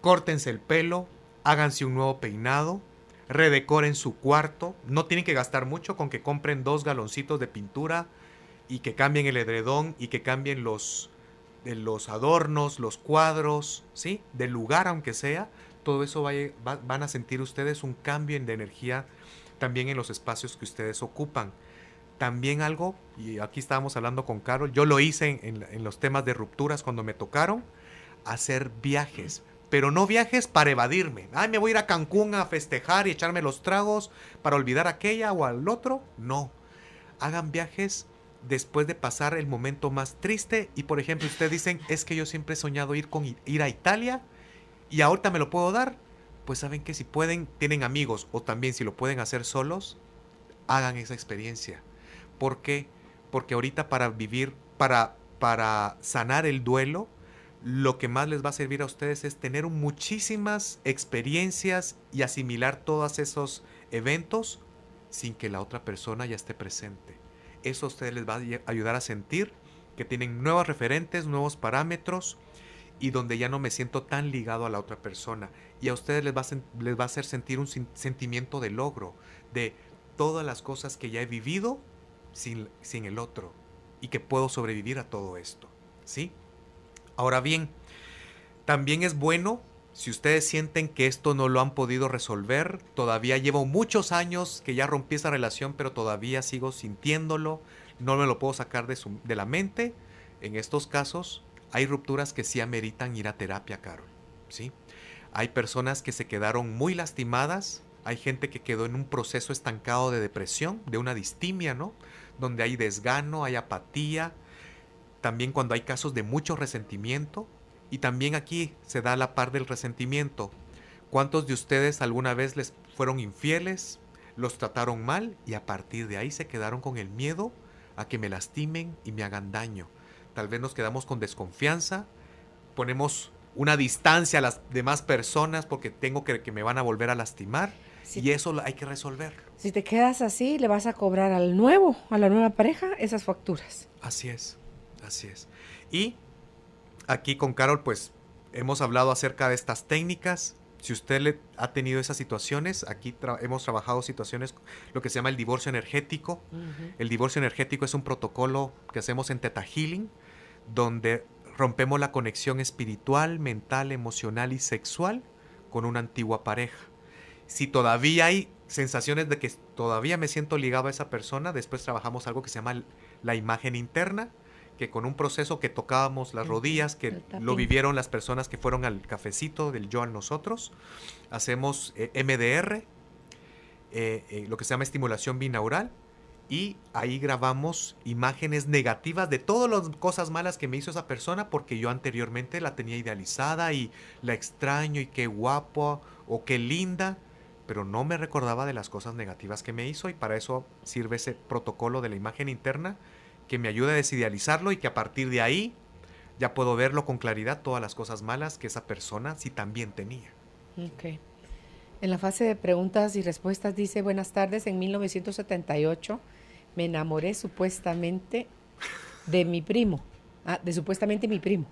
córtense el pelo, háganse un nuevo peinado, redecoren su cuarto, no tienen que gastar mucho con que compren dos galoncitos de pintura y que cambien el edredón y que cambien los, de los adornos, los cuadros, ¿sí? Del lugar aunque sea, todo eso van a sentir ustedes un cambio de energía también en los espacios que ustedes ocupan. También algo, y aquí estábamos hablando con Carol, yo lo hice en, los temas de rupturas cuando me tocaron, hacer viajes pero no viajes para evadirme. Ay, me voy a ir a Cancún a festejar y echarme los tragos para olvidar aquella o al otro. No. Hagan viajes después de pasar el momento más triste. Y por ejemplo, ustedes dicen, es que yo siempre he soñado ir, con, ir a Italia y ahorita me lo puedo dar. Pues saben que si pueden, tienen amigos o también si lo pueden hacer solos, hagan esa experiencia. porque Porque ahorita para vivir, para, para sanar el duelo, lo que más les va a servir a ustedes es tener muchísimas experiencias y asimilar todos esos eventos sin que la otra persona ya esté presente eso a ustedes les va a ayudar a sentir que tienen nuevas referentes, nuevos parámetros y donde ya no me siento tan ligado a la otra persona. Y a ustedes les va a, les va a hacer sentir un sentimiento de logro, de todas las cosas que ya he vivido sin, sin el otro y que puedo sobrevivir a todo esto. ¿Sí? Ahora bien, también es bueno si ustedes sienten que esto no lo han podido resolver, todavía llevo muchos años que ya rompí esa relación, pero todavía sigo sintiéndolo, no me lo puedo sacar de, la mente. En estos casos hay rupturas que sí ameritan ir a terapia, Carol. ¿sí? Hay personas que se quedaron muy lastimadas, hay gente que quedó en un proceso estancado de depresión, de una distimia, ¿no? Donde hay desgano, hay apatía, también cuando hay casos de mucho resentimiento, y también aquí se da la par del resentimiento. ¿Cuántos de ustedes alguna vez les fueron infieles, los trataron mal y a partir de ahí se quedaron con el miedo a que me lastimen y me hagan daño? Tal vez nos quedamos con desconfianza, ponemos una distancia a las demás personas porque tengo que que me van a volver a lastimar y eso hay que resolver. Si te quedas así, le vas a cobrar al nuevo, a la nueva pareja, esas facturas. Así es, así es. Y aquí con Carol, pues hemos hablado acerca de estas técnicas. Si usted le ha tenido esas situaciones, aquí hemos trabajado situaciones, lo que se llama el divorcio energético. El divorcio energético es un protocolo que hacemos en Teta Healing, donde rompemos la conexión espiritual, mental, emocional y sexual con una antigua pareja. Si todavía hay sensaciones de que todavía me siento ligado a esa persona, después trabajamos algo que se llama la imagen interna, que con un proceso que tocábamos las rodillas, que lo vivieron las personas que fueron al cafecito del yo a nosotros. Hacemos eh, MDR, eh, eh, lo que se llama estimulación binaural, y ahí grabamos imágenes negativas de todas las cosas malas que me hizo esa persona porque yo anteriormente la tenía idealizada y la extraño y qué guapo o qué linda, pero no me recordaba de las cosas negativas que me hizo y para eso sirve ese protocolo de la imagen interna que me ayude a desidealizarlo y que a partir de ahí ya puedo verlo con claridad todas las cosas malas que esa persona sí también tenía. Ok. En la fase de preguntas y respuestas dice, buenas tardes, en 1978 me enamoré supuestamente de mi primo, ah, de supuestamente mi primo,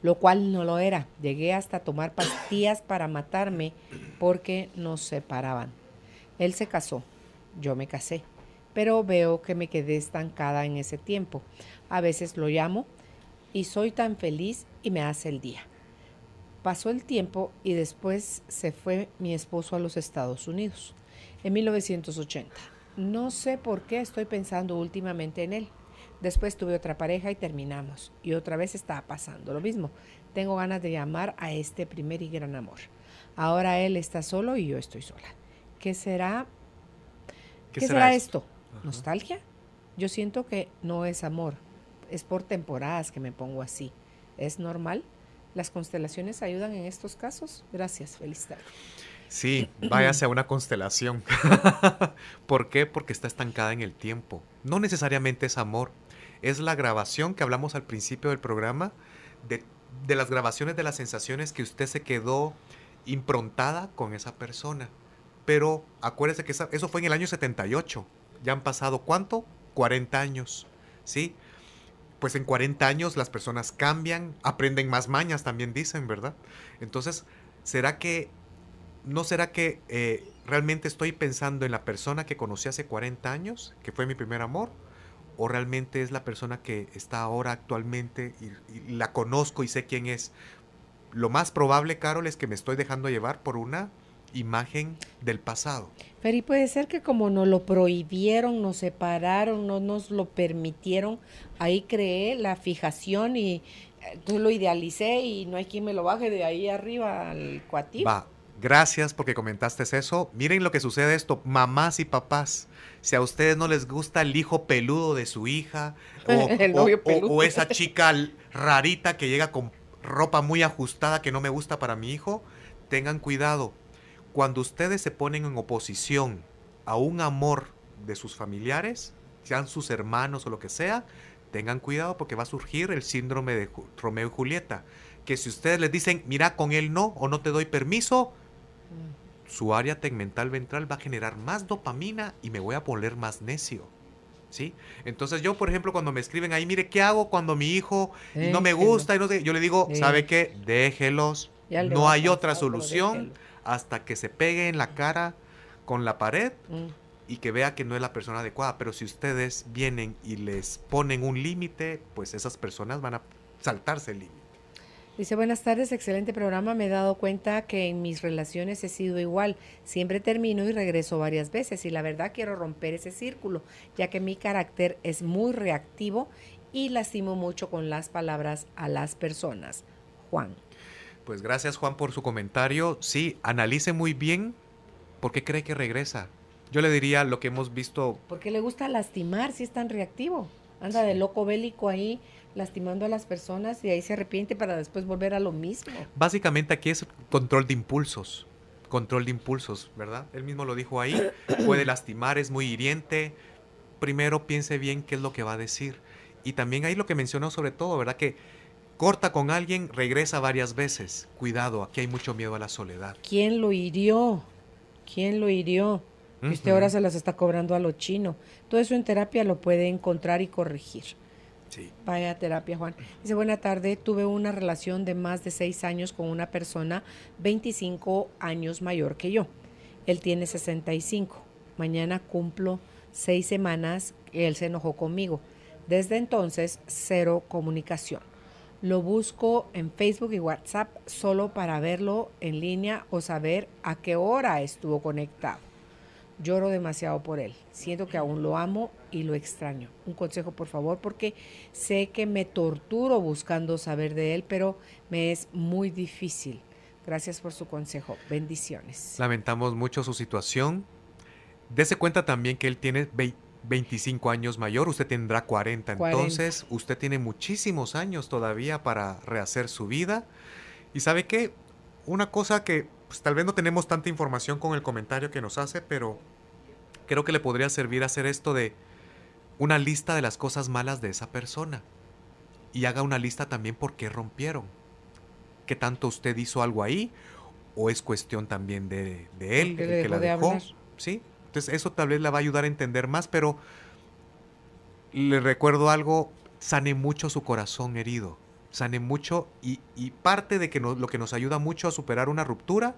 lo cual no lo era. Llegué hasta tomar pastillas para matarme porque nos separaban. Él se casó, yo me casé pero veo que me quedé estancada en ese tiempo. A veces lo llamo y soy tan feliz y me hace el día. Pasó el tiempo y después se fue mi esposo a los Estados Unidos, en 1980. No sé por qué estoy pensando últimamente en él. Después tuve otra pareja y terminamos. Y otra vez está pasando lo mismo. Tengo ganas de llamar a este primer y gran amor. Ahora él está solo y yo estoy sola. ¿Qué será? ¿Qué, será, esto? nostalgia. Yo siento que no es amor, es por temporadas que me pongo así. Es normal. Las constelaciones ayudan en estos casos. Gracias, felicidad Sí, váyase a una constelación. ¿Por qué? Porque está estancada en el tiempo. No necesariamente es amor, es la grabación que hablamos al principio del programa, de, las grabaciones de las sensaciones que usted se quedó improntada con esa persona. Pero acuérdese que eso fue en el año 78 ya han pasado cuánto? 40 años, ¿sí? Pues en 40 años las personas cambian, aprenden más mañas, también dicen, ¿verdad? Entonces, ¿será que, no será que eh, realmente estoy pensando en la persona que conocí hace 40 años, que fue mi primer amor? ¿O realmente es la persona que está ahora actualmente y la conozco y sé quién es? Lo más probable, Carol, es que me estoy dejando llevar por una imagen del pasado. Pero y puede ser que como nos lo prohibieron, nos separaron, no nos lo permitieron, ahí creé la fijación y eh, tú lo idealicé y no hay quien me lo baje de ahí arriba al cuatito. Va, gracias porque comentaste eso. Miren lo que sucede esto, mamás y papás. Si a ustedes no les gusta el hijo peludo de su hija o, o esa chica rarita que llega con ropa muy ajustada que no me gusta para mi hijo, tengan cuidado, cuando ustedes se ponen en oposición a un amor de sus familiares, sean sus hermanos o lo que sea, tengan cuidado porque va a surgir el síndrome de Romeo y Julieta, que si ustedes les dicen, mira, con él no o no te doy permiso, mm. su área tegmental ventral va a generar más dopamina y me voy a poner más necio. ¿Sí? Entonces yo, por ejemplo, cuando me escriben ahí, mire, ¿qué hago cuando mi hijo no me gusta? Y yo le digo, ¿sabe qué? Déjelos. No hay otra solución hasta que se pegue en la cara con la pared mm. y que vea que no es la persona adecuada. Pero si ustedes vienen y les ponen un límite, pues esas personas van a saltarse el límite. Dice, buenas tardes, excelente programa. Me he dado cuenta que en mis relaciones he sido igual. Siempre termino y regreso varias veces y la verdad quiero romper ese círculo, ya que mi carácter es muy reactivo y lastimo mucho con las palabras a las personas. Juan. Pues gracias Juan por su comentario. Sí, analice muy bien por qué cree que regresa. Yo le diría lo que hemos visto. Porque le gusta lastimar si es tan reactivo. Anda de loco bélico ahí lastimando a las personas y ahí se arrepiente para después volver a lo mismo. Básicamente aquí es control de impulsos. Control de impulsos, ¿verdad? Él mismo lo dijo ahí. Puede lastimar, es muy hiriente. Primero piense bien qué es lo que va a decir. Y también ahí lo que mencionó sobre todo, ¿verdad? Que corta con alguien, regresa varias veces. Cuidado, aquí hay mucho miedo a la soledad. ¿Quién lo hirió? ¿Quién lo hirió? Usted ahora se las está cobrando a lo chino. Todo eso en terapia lo puede encontrar y corregir. Sí. Vaya terapia, Juan. Dice, buena tarde, tuve una relación de más de seis años con una persona 25 años mayor que yo. Él tiene 65. Mañana cumplo seis semanas. Él se enojó conmigo. Desde entonces, cero comunicación lo busco en Facebook y WhatsApp solo para verlo en línea o saber a qué hora estuvo conectado. Lloro demasiado por él. Siento que aún lo amo y lo extraño. Un consejo, por favor, porque sé que me torturo buscando saber de él, pero me es muy difícil. Gracias por su consejo. Bendiciones. Lamentamos mucho su situación. Dese cuenta también que él tiene 25 años mayor, usted tendrá 40, entonces usted tiene muchísimos años todavía para rehacer su vida. Y sabe que una cosa que pues, tal vez no tenemos tanta información con el comentario que nos hace, pero creo que le podría servir hacer esto de una lista de las cosas malas de esa persona. Y haga una lista también por qué rompieron. ¿Qué tanto usted hizo algo ahí? ¿O es cuestión también de, él, el que la dejó? ¿Sí? Entonces eso tal vez la va a ayudar a entender más, pero le recuerdo algo, sane mucho su corazón herido, sane mucho y, parte de que lo que nos ayuda mucho a superar una ruptura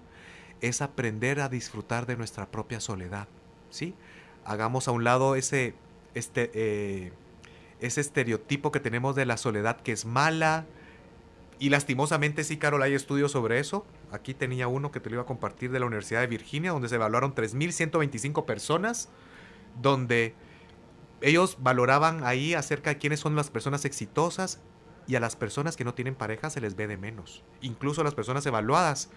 es aprender a disfrutar de nuestra propia soledad, ¿sí? Hagamos a un lado ese, este, eh, ese estereotipo que tenemos de la soledad que es mala y lastimosamente sí, Carol, hay estudios sobre eso, Aquí tenía uno que te lo iba a compartir de la Universidad de Virginia, donde se evaluaron 3.125 personas, donde ellos valoraban ahí acerca de quiénes son las personas exitosas y a las personas que no tienen pareja se les ve de menos. Incluso las personas evaluadas,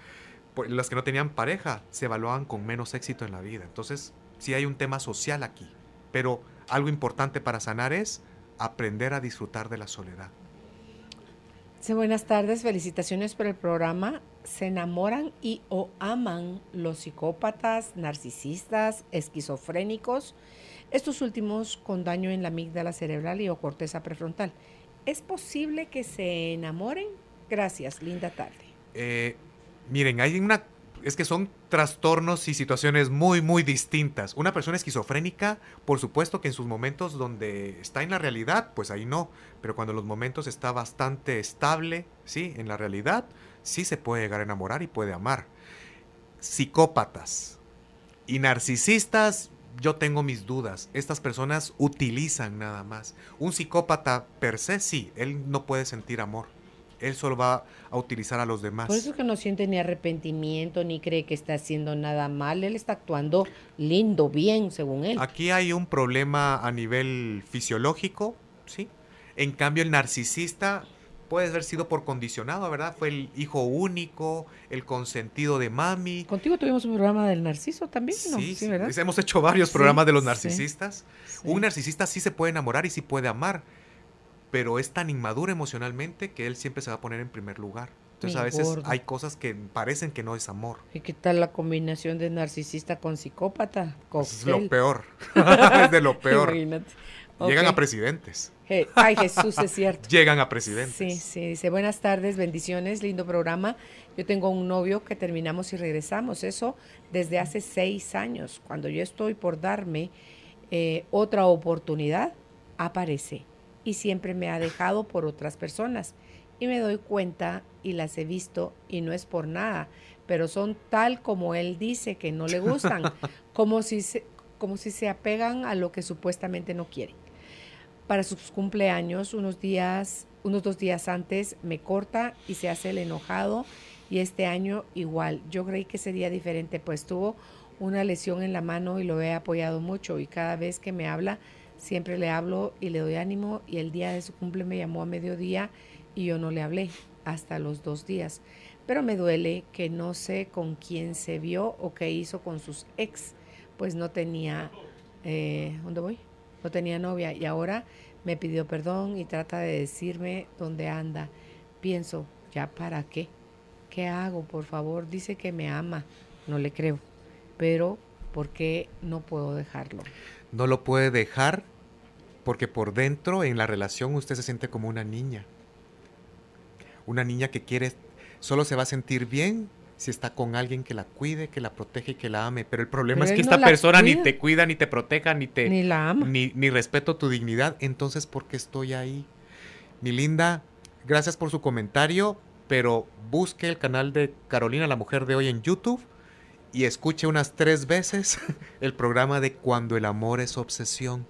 pues, las que no tenían pareja, se evaluaban con menos éxito en la vida. Entonces, sí hay un tema social aquí, pero algo importante para sanar es aprender a disfrutar de la soledad. Sí, buenas tardes, felicitaciones por el programa se enamoran y o aman los psicópatas, narcisistas, esquizofrénicos, estos últimos con daño en la amígdala cerebral y o corteza prefrontal. ¿Es posible que se enamoren? Gracias, linda tarde. Eh, miren, hay una... Es que son trastornos y situaciones muy, muy distintas. Una persona esquizofrénica, por supuesto que en sus momentos donde está en la realidad, pues ahí no. Pero cuando en los momentos está bastante estable, ¿sí? En la realidad, sí se puede llegar a enamorar y puede amar. Psicópatas y narcisistas, yo tengo mis dudas. Estas personas utilizan nada más. Un psicópata per se, sí, él no puede sentir amor. Él solo va a utilizar a los demás. Por eso es que no siente ni arrepentimiento, ni cree que está haciendo nada mal. Él está actuando lindo, bien, según él. Aquí hay un problema a nivel fisiológico, ¿sí? En cambio, el narcisista puede haber sido por condicionado, ¿verdad? Fue el hijo único, el consentido de mami. Contigo tuvimos un programa del narciso también, ¿no? Sí, sí ¿verdad? Hemos hecho varios programas de los narcisistas. un narcisista sí se puede enamorar y sí puede amar, pero es tan inmaduro emocionalmente que él siempre se va a poner en primer lugar. Entonces a veces hay cosas que parecen que no es amor. ¿Y qué tal la combinación de narcisista con psicópata? Pues es lo peor. es de lo peor. Llegan a presidentes. Ay, Jesús, es cierto. Llegan a presidentes. Sí, sí, dice, buenas tardes, bendiciones, lindo programa. Yo tengo un novio que terminamos y regresamos, eso desde hace seis años. Cuando yo estoy por darme eh, otra oportunidad, aparece. Y siempre me ha dejado por otras personas. Y me doy cuenta y las he visto y no es por nada, pero son tal como él dice que no le gustan, como si se, como si se apegan a lo que supuestamente no quieren para sus cumpleaños, unos días, unos dos días antes, me corta y se hace el enojado. Y este año igual. Yo creí que sería diferente, pues tuvo una lesión en la mano y lo he apoyado mucho. Y cada vez que me habla, siempre le hablo y le doy ánimo. Y el día de su cumple me llamó a mediodía y yo no le hablé hasta los dos días. Pero me duele que no sé con quién se vio o qué hizo con sus ex, pues no tenía... Eh, ¿Dónde voy? no tenía novia y ahora me pidió perdón y trata de decirme dónde anda. Pienso, ¿ya para qué? ¿Qué hago? Por favor, dice que me ama. No le creo. Pero, ¿por qué no puedo dejarlo? No lo puede dejar porque por dentro, en la relación, usted se siente como una niña. Una niña que quiere, solo se va a sentir bien si está con alguien que la cuide, que la protege y que la ame. Pero el problema es que esta persona ni te cuida, ni te proteja, ni te... Ni la Ni, ni respeto tu dignidad. Entonces, ¿por qué estoy ahí? Mi linda, gracias por su comentario pero busque el canal de Carolina, la mujer de hoy en YouTube, y escuche unas tres veces el programa de Cuando el amor es obsesión.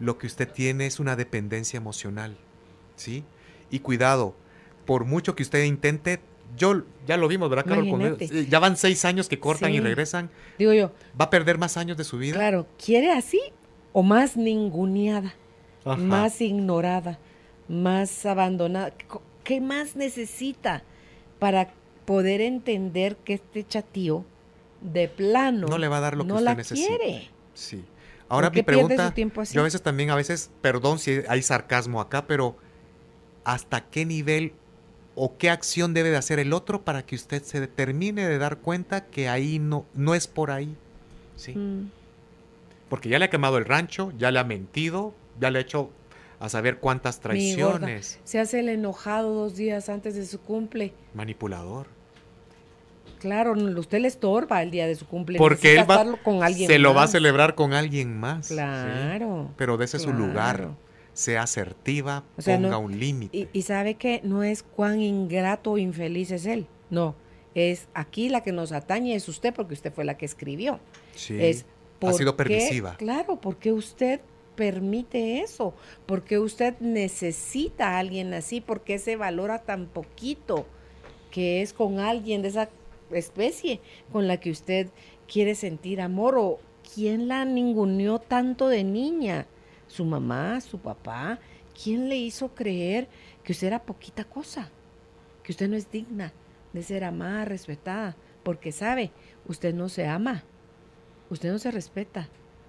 Lo que usted tiene es una dependencia emocional, ¿sí? Y cuidado, por mucho que usted intente, yo ya lo vimos, ¿verdad, Carol? Eh, ya van seis años que cortan y regresan. Digo yo. Va a perder más años de su vida. Claro, quiere así o más ninguneada, más ignorada, más abandonada. ¿Qué más necesita para poder entender que este chatío de plano no le va a dar lo que necesita? Quiere. Sí. Ahora mi pregunta, yo a veces también, a veces, perdón si hay sarcasmo acá, pero ¿hasta qué nivel o qué acción debe de hacer el otro para que usted se determine de dar cuenta que ahí no, no es por ahí. ¿sí? Mm. Porque ya le ha quemado el rancho, ya le ha mentido, ya le ha hecho a saber cuántas traiciones. Se hace el enojado dos días antes de su cumple. Manipulador. Claro, usted le estorba el día de su cumple. Porque él va, con alguien se lo va a celebrar con alguien más. Claro. Pero de su lugar sea asertiva, ponga un límite. Y, sabe que no es cuán ingrato o infeliz es él, no. Es aquí la que nos atañe es usted porque usted fue la que escribió. es ha sido permisiva. Claro, porque usted permite eso, porque usted necesita a alguien así, porque se valora tan poquito que es con alguien de esa especie con la que usted quiere sentir amor o quién la ninguneó tanto de niña su mamá, su papá, ¿quién le hizo creer que usted era poquita cosa? Que usted no es digna de ser amada, respetada, porque sabe, usted no se ama, usted no se respeta.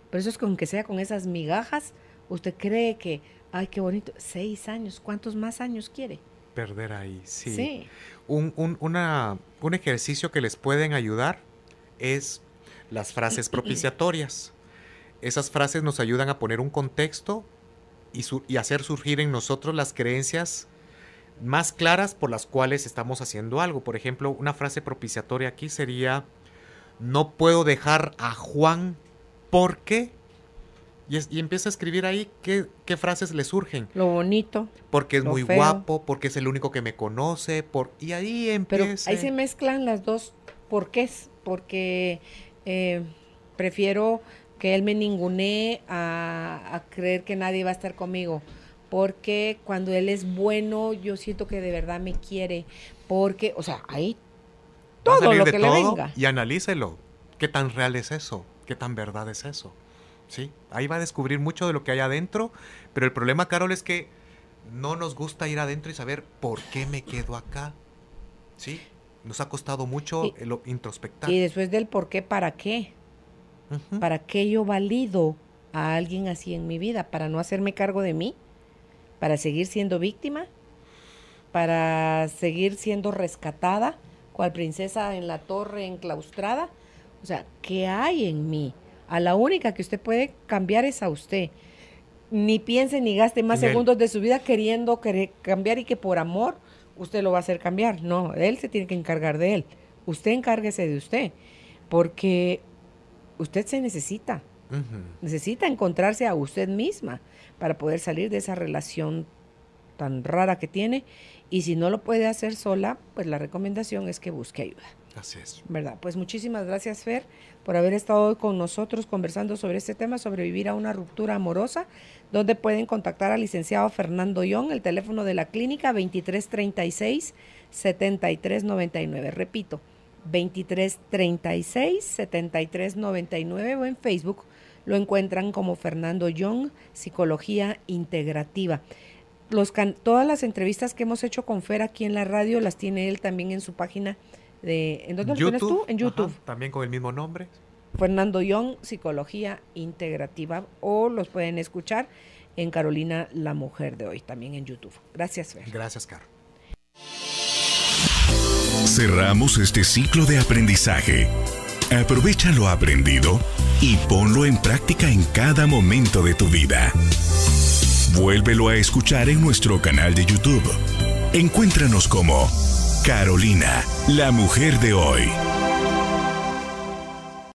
Pero eso es con que sea con esas migajas, usted cree que, ay, qué bonito, seis años, ¿cuántos más años quiere? Perder ahí, sí. sí. Un, un, un ejercicio que les pueden ayudar es las frases propiciatorias. Esas frases nos ayudan a poner un contexto y, hacer surgir en nosotros las creencias más claras por las cuales estamos haciendo algo. Por ejemplo, una frase propiciatoria aquí sería, no puedo dejar a Juan porque... Y, empieza a escribir ahí qué, frases le surgen. Lo bonito. Porque es muy guapo, porque es el único que me conoce, por, y ahí empieza. Pero ahí se mezclan las dos porqués, porque eh, prefiero que él me ningune a, creer que nadie va a estar conmigo porque cuando él es bueno, yo siento que de verdad me quiere, porque, o sea, ahí todo lo que le venga. Y analícelo. ¿Qué tan real es eso? ¿Qué tan verdad es eso? Sí, ahí va a descubrir mucho de lo que hay adentro, pero el problema, Carol, es que no nos gusta ir adentro y saber por qué me quedo acá. Sí, nos ha costado mucho lo introspectar. Y después del por qué, para qué. ¿Para qué yo valido a alguien así en mi vida? ¿Para no hacerme cargo de mí? ¿Para seguir siendo víctima? ¿Para seguir siendo rescatada? ¿Cual princesa en la torre enclaustrada? O sea, ¿qué hay en mí? A la única que usted puede cambiar es a usted. Ni piense ni gaste más segundos de su vida queriendo querer cambiar y que por amor usted lo va a hacer cambiar. No, él se tiene que encargar de él. Usted encárguese de usted. Porque usted se necesita. Necesita encontrarse a usted misma para poder salir de esa relación tan rara que tiene. Y si no lo puede hacer sola, pues la recomendación es que busque ayuda. Así es. ¿Verdad? Pues muchísimas gracias, Fer, por haber estado hoy con nosotros conversando sobre este tema, sobrevivir a una ruptura amorosa, donde pueden contactar al licenciado Fernando Young, el teléfono de la clínica 2336-7399. Repito, 2336-7399 o en Facebook lo encuentran como Fernando Young, Psicología Integrativa. Los todas las entrevistas que hemos hecho con Fer aquí en la radio las tiene él también en su página de... ¿En dónde lo tienes tú? En YouTube. también con el mismo nombre. Fernando Young, Psicología Integrativa, o los pueden escuchar en Carolina, la mujer de hoy, también en YouTube. Gracias, Fer. Gracias, Caro. Cerramos este ciclo de aprendizaje. Aprovecha lo aprendido y ponlo en práctica en cada momento de tu vida. Vuélvelo a escuchar en nuestro canal de YouTube. Encuéntranos como Carolina, la mujer de hoy.